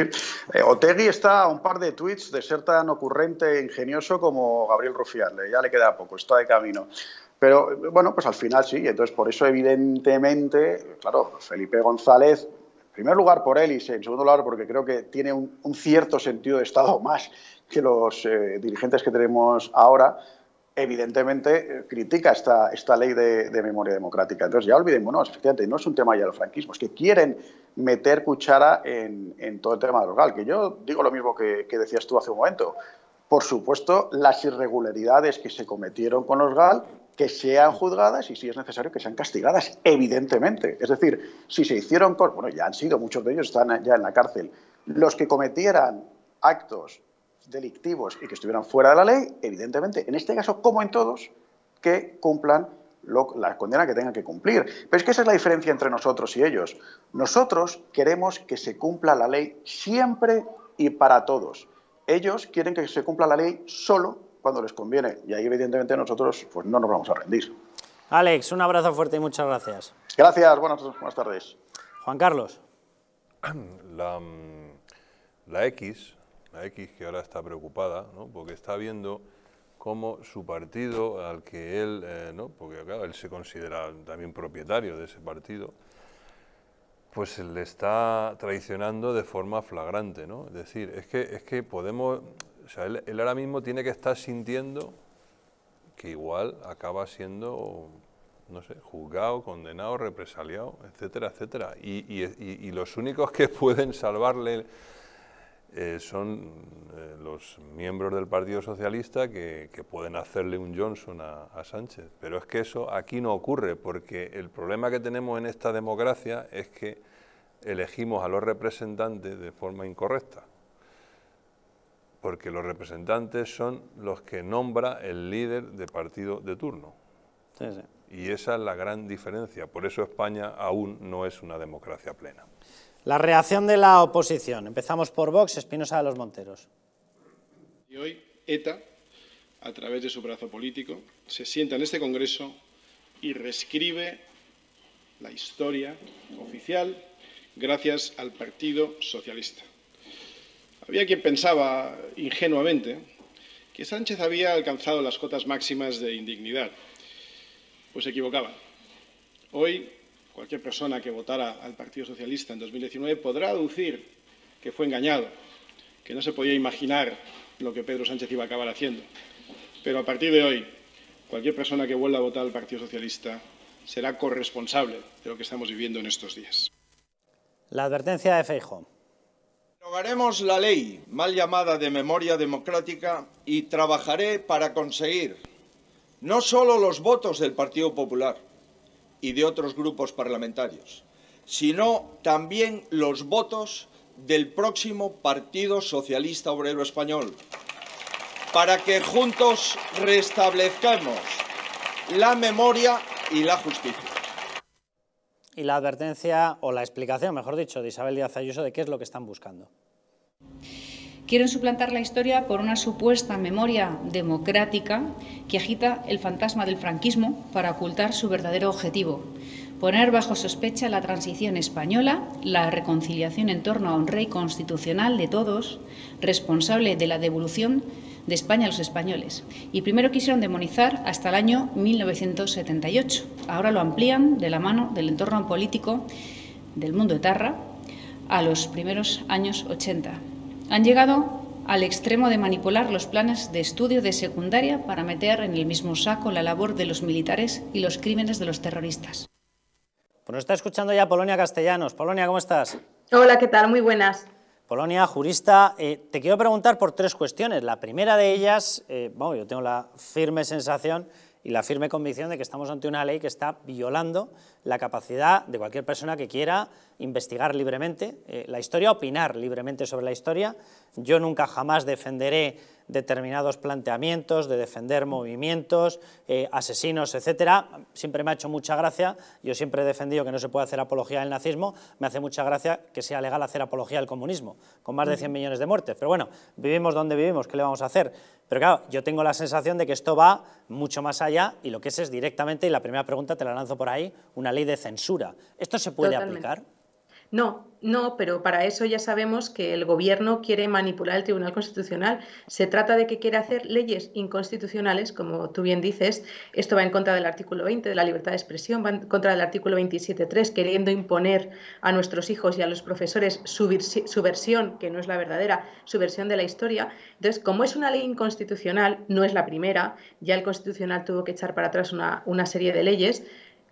Eh, Otegui está a un par de tweets de ser tan ocurrente e ingenioso como Gabriel Rufián. Ya le queda poco, está de camino. Pero eh, bueno, pues al final sí. Entonces, por eso, evidentemente, claro, Felipe González, en primer lugar por él y en segundo lugar porque creo que tiene un, cierto sentido de Estado más que los eh, dirigentes que tenemos ahora evidentemente eh, critica esta, esta ley de, memoria democrática. Entonces ya olvidémonos, efectivamente, no es un tema ya del franquismo, es que quieren meter cuchara en, todo el tema de GAL, que yo digo lo mismo que, decías tú hace un momento. Por supuesto, las irregularidades que se cometieron con los GAL, que sean juzgadas y, si es necesario, que sean castigadas, evidentemente. Es decir, si se hicieron, bueno, ya han sido, muchos de ellos están ya en la cárcel, los que cometieran actos delictivos y que estuvieran fuera de la ley, evidentemente, en este caso, como en todos, que cumplan la condena que tengan que cumplir. Pero es que esa es la diferencia entre nosotros y ellos. Nosotros queremos que se cumpla la ley siempre y para todos. Ellos quieren que se cumpla la ley solo cuando les conviene. Y ahí, evidentemente, nosotros pues, no nos vamos a rendir. Alex, un abrazo fuerte y muchas gracias. Gracias, buenas, buenas tardes. Juan Carlos. la X a X, que ahora está preocupada, ¿no? porque está viendo cómo su partido, al que él, eh, ¿no? porque él se considera también propietario de ese partido, pues le está traicionando de forma flagrante. ¿no? Es decir, es que, es que podemos, él, ahora mismo tiene que estar sintiendo que igual acaba siendo no sé, juzgado, condenado, represaliado, etcétera, etcétera. y, los únicos que pueden salvarle eh, son eh, los miembros del Partido Socialista que, pueden hacerle un Johnson a, Sánchez. Pero es que eso aquí no ocurre, porque el problema que tenemos en esta democracia es que elegimos a los representantes de forma incorrecta. Porque los representantes son los que nombra el líder de partido de turno. Y esa es la gran diferencia. Por eso España aún no es una democracia plena. La reacción de la oposición. Empezamos por Vox, Espinosa de los Monteros. Y hoy ETA, a través de su brazo político, se sienta en este Congreso y reescribe la historia oficial gracias al Partido Socialista. Había quien pensaba ingenuamente que Sánchez había alcanzado las cotas máximas de indignidad. Pues se equivocaba. Hoy cualquier persona que votara al Partido Socialista en 2019 podrá aducir que fue engañado, que no se podía imaginar lo que Pedro Sánchez iba a acabar haciendo. Pero a partir de hoy, cualquier persona que vuelva a votar al Partido Socialista será corresponsable de lo que estamos viviendo en estos días. La advertencia de Feijóo. Derogaremos la ley mal llamada de memoria democrática y trabajaré para conseguir no solo los votos del Partido Popular, y de otros grupos parlamentarios, sino también los votos del próximo Partido Socialista Obrero Español, para que juntos restablezcamos la memoria y la justicia. Y la advertencia, o la explicación, mejor dicho, de Isabel Díaz Ayuso de qué es lo que están buscando quieren suplantar la historia por una supuesta memoria democrática que agita el fantasma del franquismo para ocultar su verdadero objetivo, poner bajo sospecha la transición española, la reconciliación en torno a un rey constitucional de todos, responsable de la devolución de España a los españoles. Y primero quisieron demonizar hasta el año 1978. Ahora lo amplían de la mano del entorno político del mundo etarra a los primeros años 80 han llegado al extremo de manipular los planes de estudio de secundaria para meter en el mismo saco la labor de los militares y los crímenes de los terroristas. Pues nos está escuchando ya Polonia Castellanos. Polonia, ¿cómo estás? Hola, ¿qué tal? Muy buenas. Polonia, jurista, eh, te quiero preguntar por tres cuestiones. La primera de ellas, bueno, eh, yo tengo la firme sensación y la firme convicción de que estamos ante una ley que está violando la capacidad de cualquier persona que quiera investigar libremente eh, la historia, opinar libremente sobre la historia. Yo nunca jamás defenderé determinados planteamientos, de defender movimientos, eh, asesinos, etcétera. Siempre me ha hecho mucha gracia, yo siempre he defendido que no se puede hacer apología del nazismo, me hace mucha gracia que sea legal hacer apología del comunismo, con más de 100 millones de muertes. Pero bueno, vivimos donde vivimos, ¿qué le vamos a hacer? Pero claro, yo tengo la sensación de que esto va mucho más allá y lo que es es directamente, y la primera pregunta te la lanzo por ahí, una ley de censura. ¿Esto se puede aplicar? No, no, pero para eso ya sabemos que el gobierno quiere manipular el Tribunal Constitucional. Se trata de que quiere hacer leyes inconstitucionales, como tú bien dices. Esto va en contra del artículo 20 de la libertad de expresión, va en contra del artículo 27.3, queriendo imponer a nuestros hijos y a los profesores su, versión, que no es la verdadera, su versión de la historia. Entonces, como es una ley inconstitucional, no es la primera, ya el Constitucional tuvo que echar para atrás una, una serie de leyes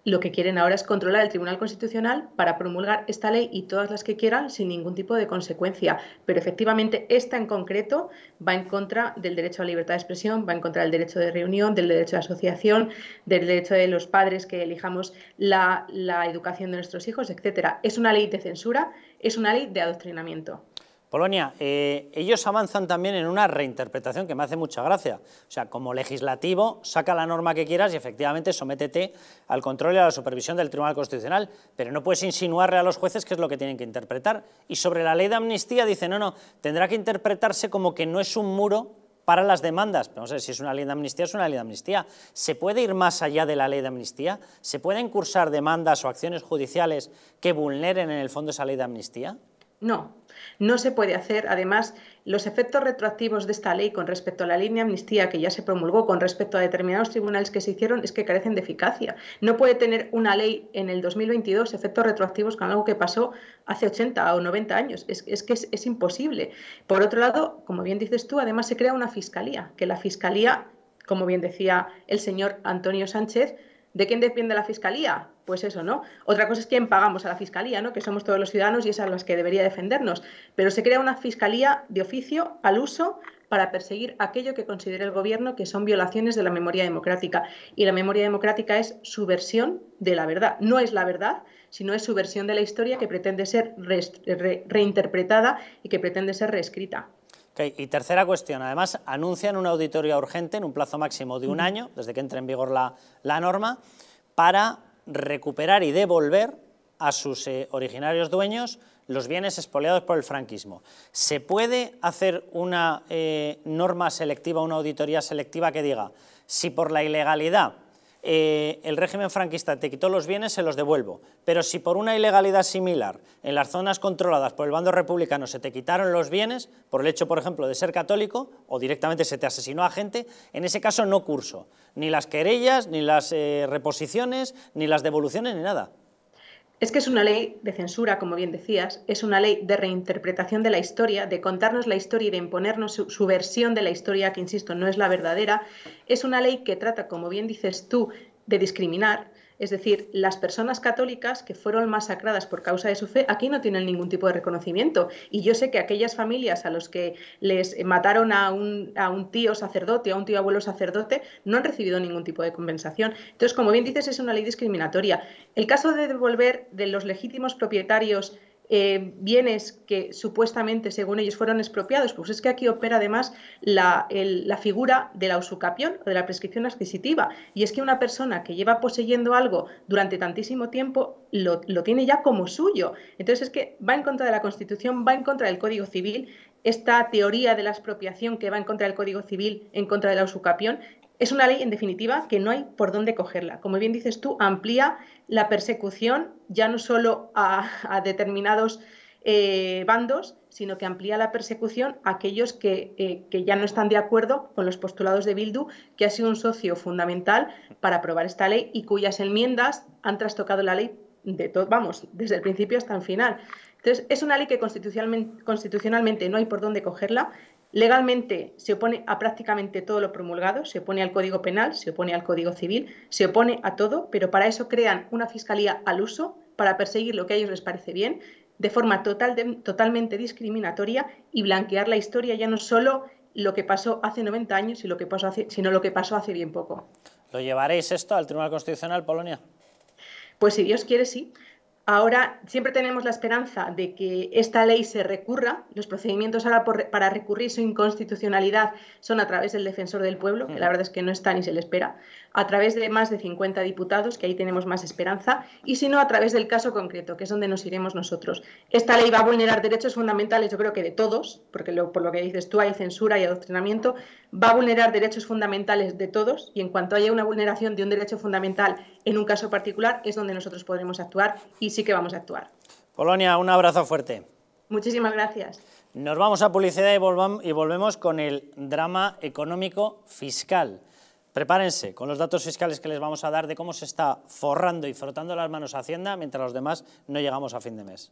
lo que quieren ahora es controlar el Tribunal Constitucional para promulgar esta ley y todas las que quieran sin ningún tipo de consecuencia. Pero efectivamente esta en concreto va en contra del derecho a la libertad de expresión, va en contra del derecho de reunión, del derecho de asociación, del derecho de los padres que elijamos la, la educación de nuestros hijos, etcétera. Es una ley de censura, es una ley de adoctrinamiento. Polonia, eh, ellos avanzan también en una reinterpretación que me hace mucha gracia. O sea, como legislativo, saca la norma que quieras y efectivamente sométete al control y a la supervisión del Tribunal Constitucional, pero no puedes insinuarle a los jueces qué es lo que tienen que interpretar. Y sobre la ley de amnistía dice, no, no, tendrá que interpretarse como que no es un muro para las demandas. Pero no sé si es una ley de amnistía, es una ley de amnistía. ¿Se puede ir más allá de la ley de amnistía? ¿Se pueden cursar demandas o acciones judiciales que vulneren en el fondo esa ley de amnistía? No, no se puede hacer. Además, los efectos retroactivos de esta ley con respecto a la línea amnistía que ya se promulgó con respecto a determinados tribunales que se hicieron es que carecen de eficacia. No puede tener una ley en el 2022 efectos retroactivos con algo que pasó hace 80 o 90 años. Es, que es, es imposible. Por otro lado, como bien dices tú, además se crea una fiscalía, que la fiscalía, como bien decía el señor Antonio Sánchez, ¿de quién depende la fiscalía? pues eso, ¿no? Otra cosa es quién pagamos a la fiscalía, ¿no? Que somos todos los ciudadanos y es a las que debería defendernos. Pero se crea una fiscalía de oficio al uso para perseguir aquello que considera el gobierno que son violaciones de la memoria democrática. Y la memoria democrática es su versión de la verdad. No es la verdad, sino es su versión de la historia que pretende ser reinterpretada y que pretende ser reescrita. Okay. Y tercera cuestión, además anuncian una auditoría urgente en un plazo máximo de un año, desde que entre en vigor la norma, para recuperar y devolver a sus eh, originarios dueños los bienes expoliados por el franquismo. ¿Se puede hacer una eh, norma selectiva, una auditoría selectiva que diga si por la ilegalidad eh, el régimen franquista te quitó los bienes, se los devuelvo. Pero si por una ilegalidad similar en las zonas controladas por el bando republicano se te quitaron los bienes, por el hecho, por ejemplo, de ser católico, o directamente se te asesinó a gente, en ese caso no curso ni las querellas, ni las eh, reposiciones, ni las devoluciones, ni nada. Es que es una ley de censura, como bien decías, es una ley de reinterpretación de la historia, de contarnos la historia y de imponernos su, versión de la historia, que insisto, no es la verdadera. Es una ley que trata, como bien dices tú, de discriminar, es decir, las personas católicas que fueron masacradas por causa de su fe aquí no tienen ningún tipo de reconocimiento. Y yo sé que aquellas familias a las que les mataron a un, tío sacerdote, a un tío abuelo sacerdote, no han recibido ningún tipo de compensación. Entonces, como bien dices, es una ley discriminatoria. El caso de devolver de los legítimos propietarios eh, bienes que supuestamente, según ellos, fueron expropiados, pues es que aquí opera además la, figura de la usucapión o de la prescripción adquisitiva. Y es que una persona que lleva poseyendo algo durante tantísimo tiempo lo, lo tiene ya como suyo. Entonces es que va en contra de la Constitución, va en contra del Código Civil, esta teoría de la expropiación que va en contra del Código Civil, en contra de la usucapión, es una ley, en definitiva, que no hay por dónde cogerla. Como bien dices tú, amplía la persecución ya no solo a, determinados eh, bandos, sino que amplía la persecución a aquellos eh, que, ya no están de acuerdo con los postulados de Bildu, que ha sido un socio fundamental para aprobar esta ley y cuyas enmiendas han trastocado la ley de vamos, desde el principio hasta el final. Entonces, es una ley que constitucionalmente no hay por dónde cogerla, Legalmente se opone a prácticamente todo lo promulgado, se opone al Código Penal, se opone al Código Civil, se opone a todo, pero para eso crean una fiscalía al uso, para perseguir lo que a ellos les parece bien, de forma total, totalmente discriminatoria y blanquear la historia ya no solo lo que pasó hace 90 años, y lo que pasó sino lo que pasó hace bien poco. ¿Lo llevaréis esto al Tribunal Constitucional, Polonia? Pues si Dios quiere, sí. Ahora siempre tenemos la esperanza de que esta ley se recurra. Los procedimientos para recurrir su inconstitucionalidad son a través del defensor del pueblo, que la mm. verdad es que no está ni se le espera a través de más de 50 diputados, que ahí tenemos más esperanza, y si no, a través del caso concreto, que es donde nos iremos nosotros. Esta ley va a vulnerar derechos fundamentales, yo creo que de todos, porque por lo que dices tú hay censura y adoctrinamiento, va a vulnerar derechos fundamentales de todos, y en cuanto haya una vulneración de un derecho fundamental en un caso particular, es donde nosotros podremos actuar y sí que vamos a actuar. Polonia, un abrazo fuerte. Muchísimas gracias. Nos vamos a publicidad y, y volvemos con el drama económico fiscal. Prepárense con los datos fiscales que les vamos a dar de cómo se está forrando y frotando las manos Hacienda mientras los demás no llegamos a fin de mes.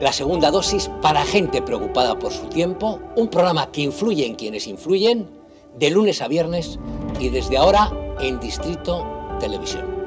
la segunda dosis para gente preocupada por su tiempo, un programa que influye en quienes influyen, de lunes a viernes y desde ahora en Distrito Televisión.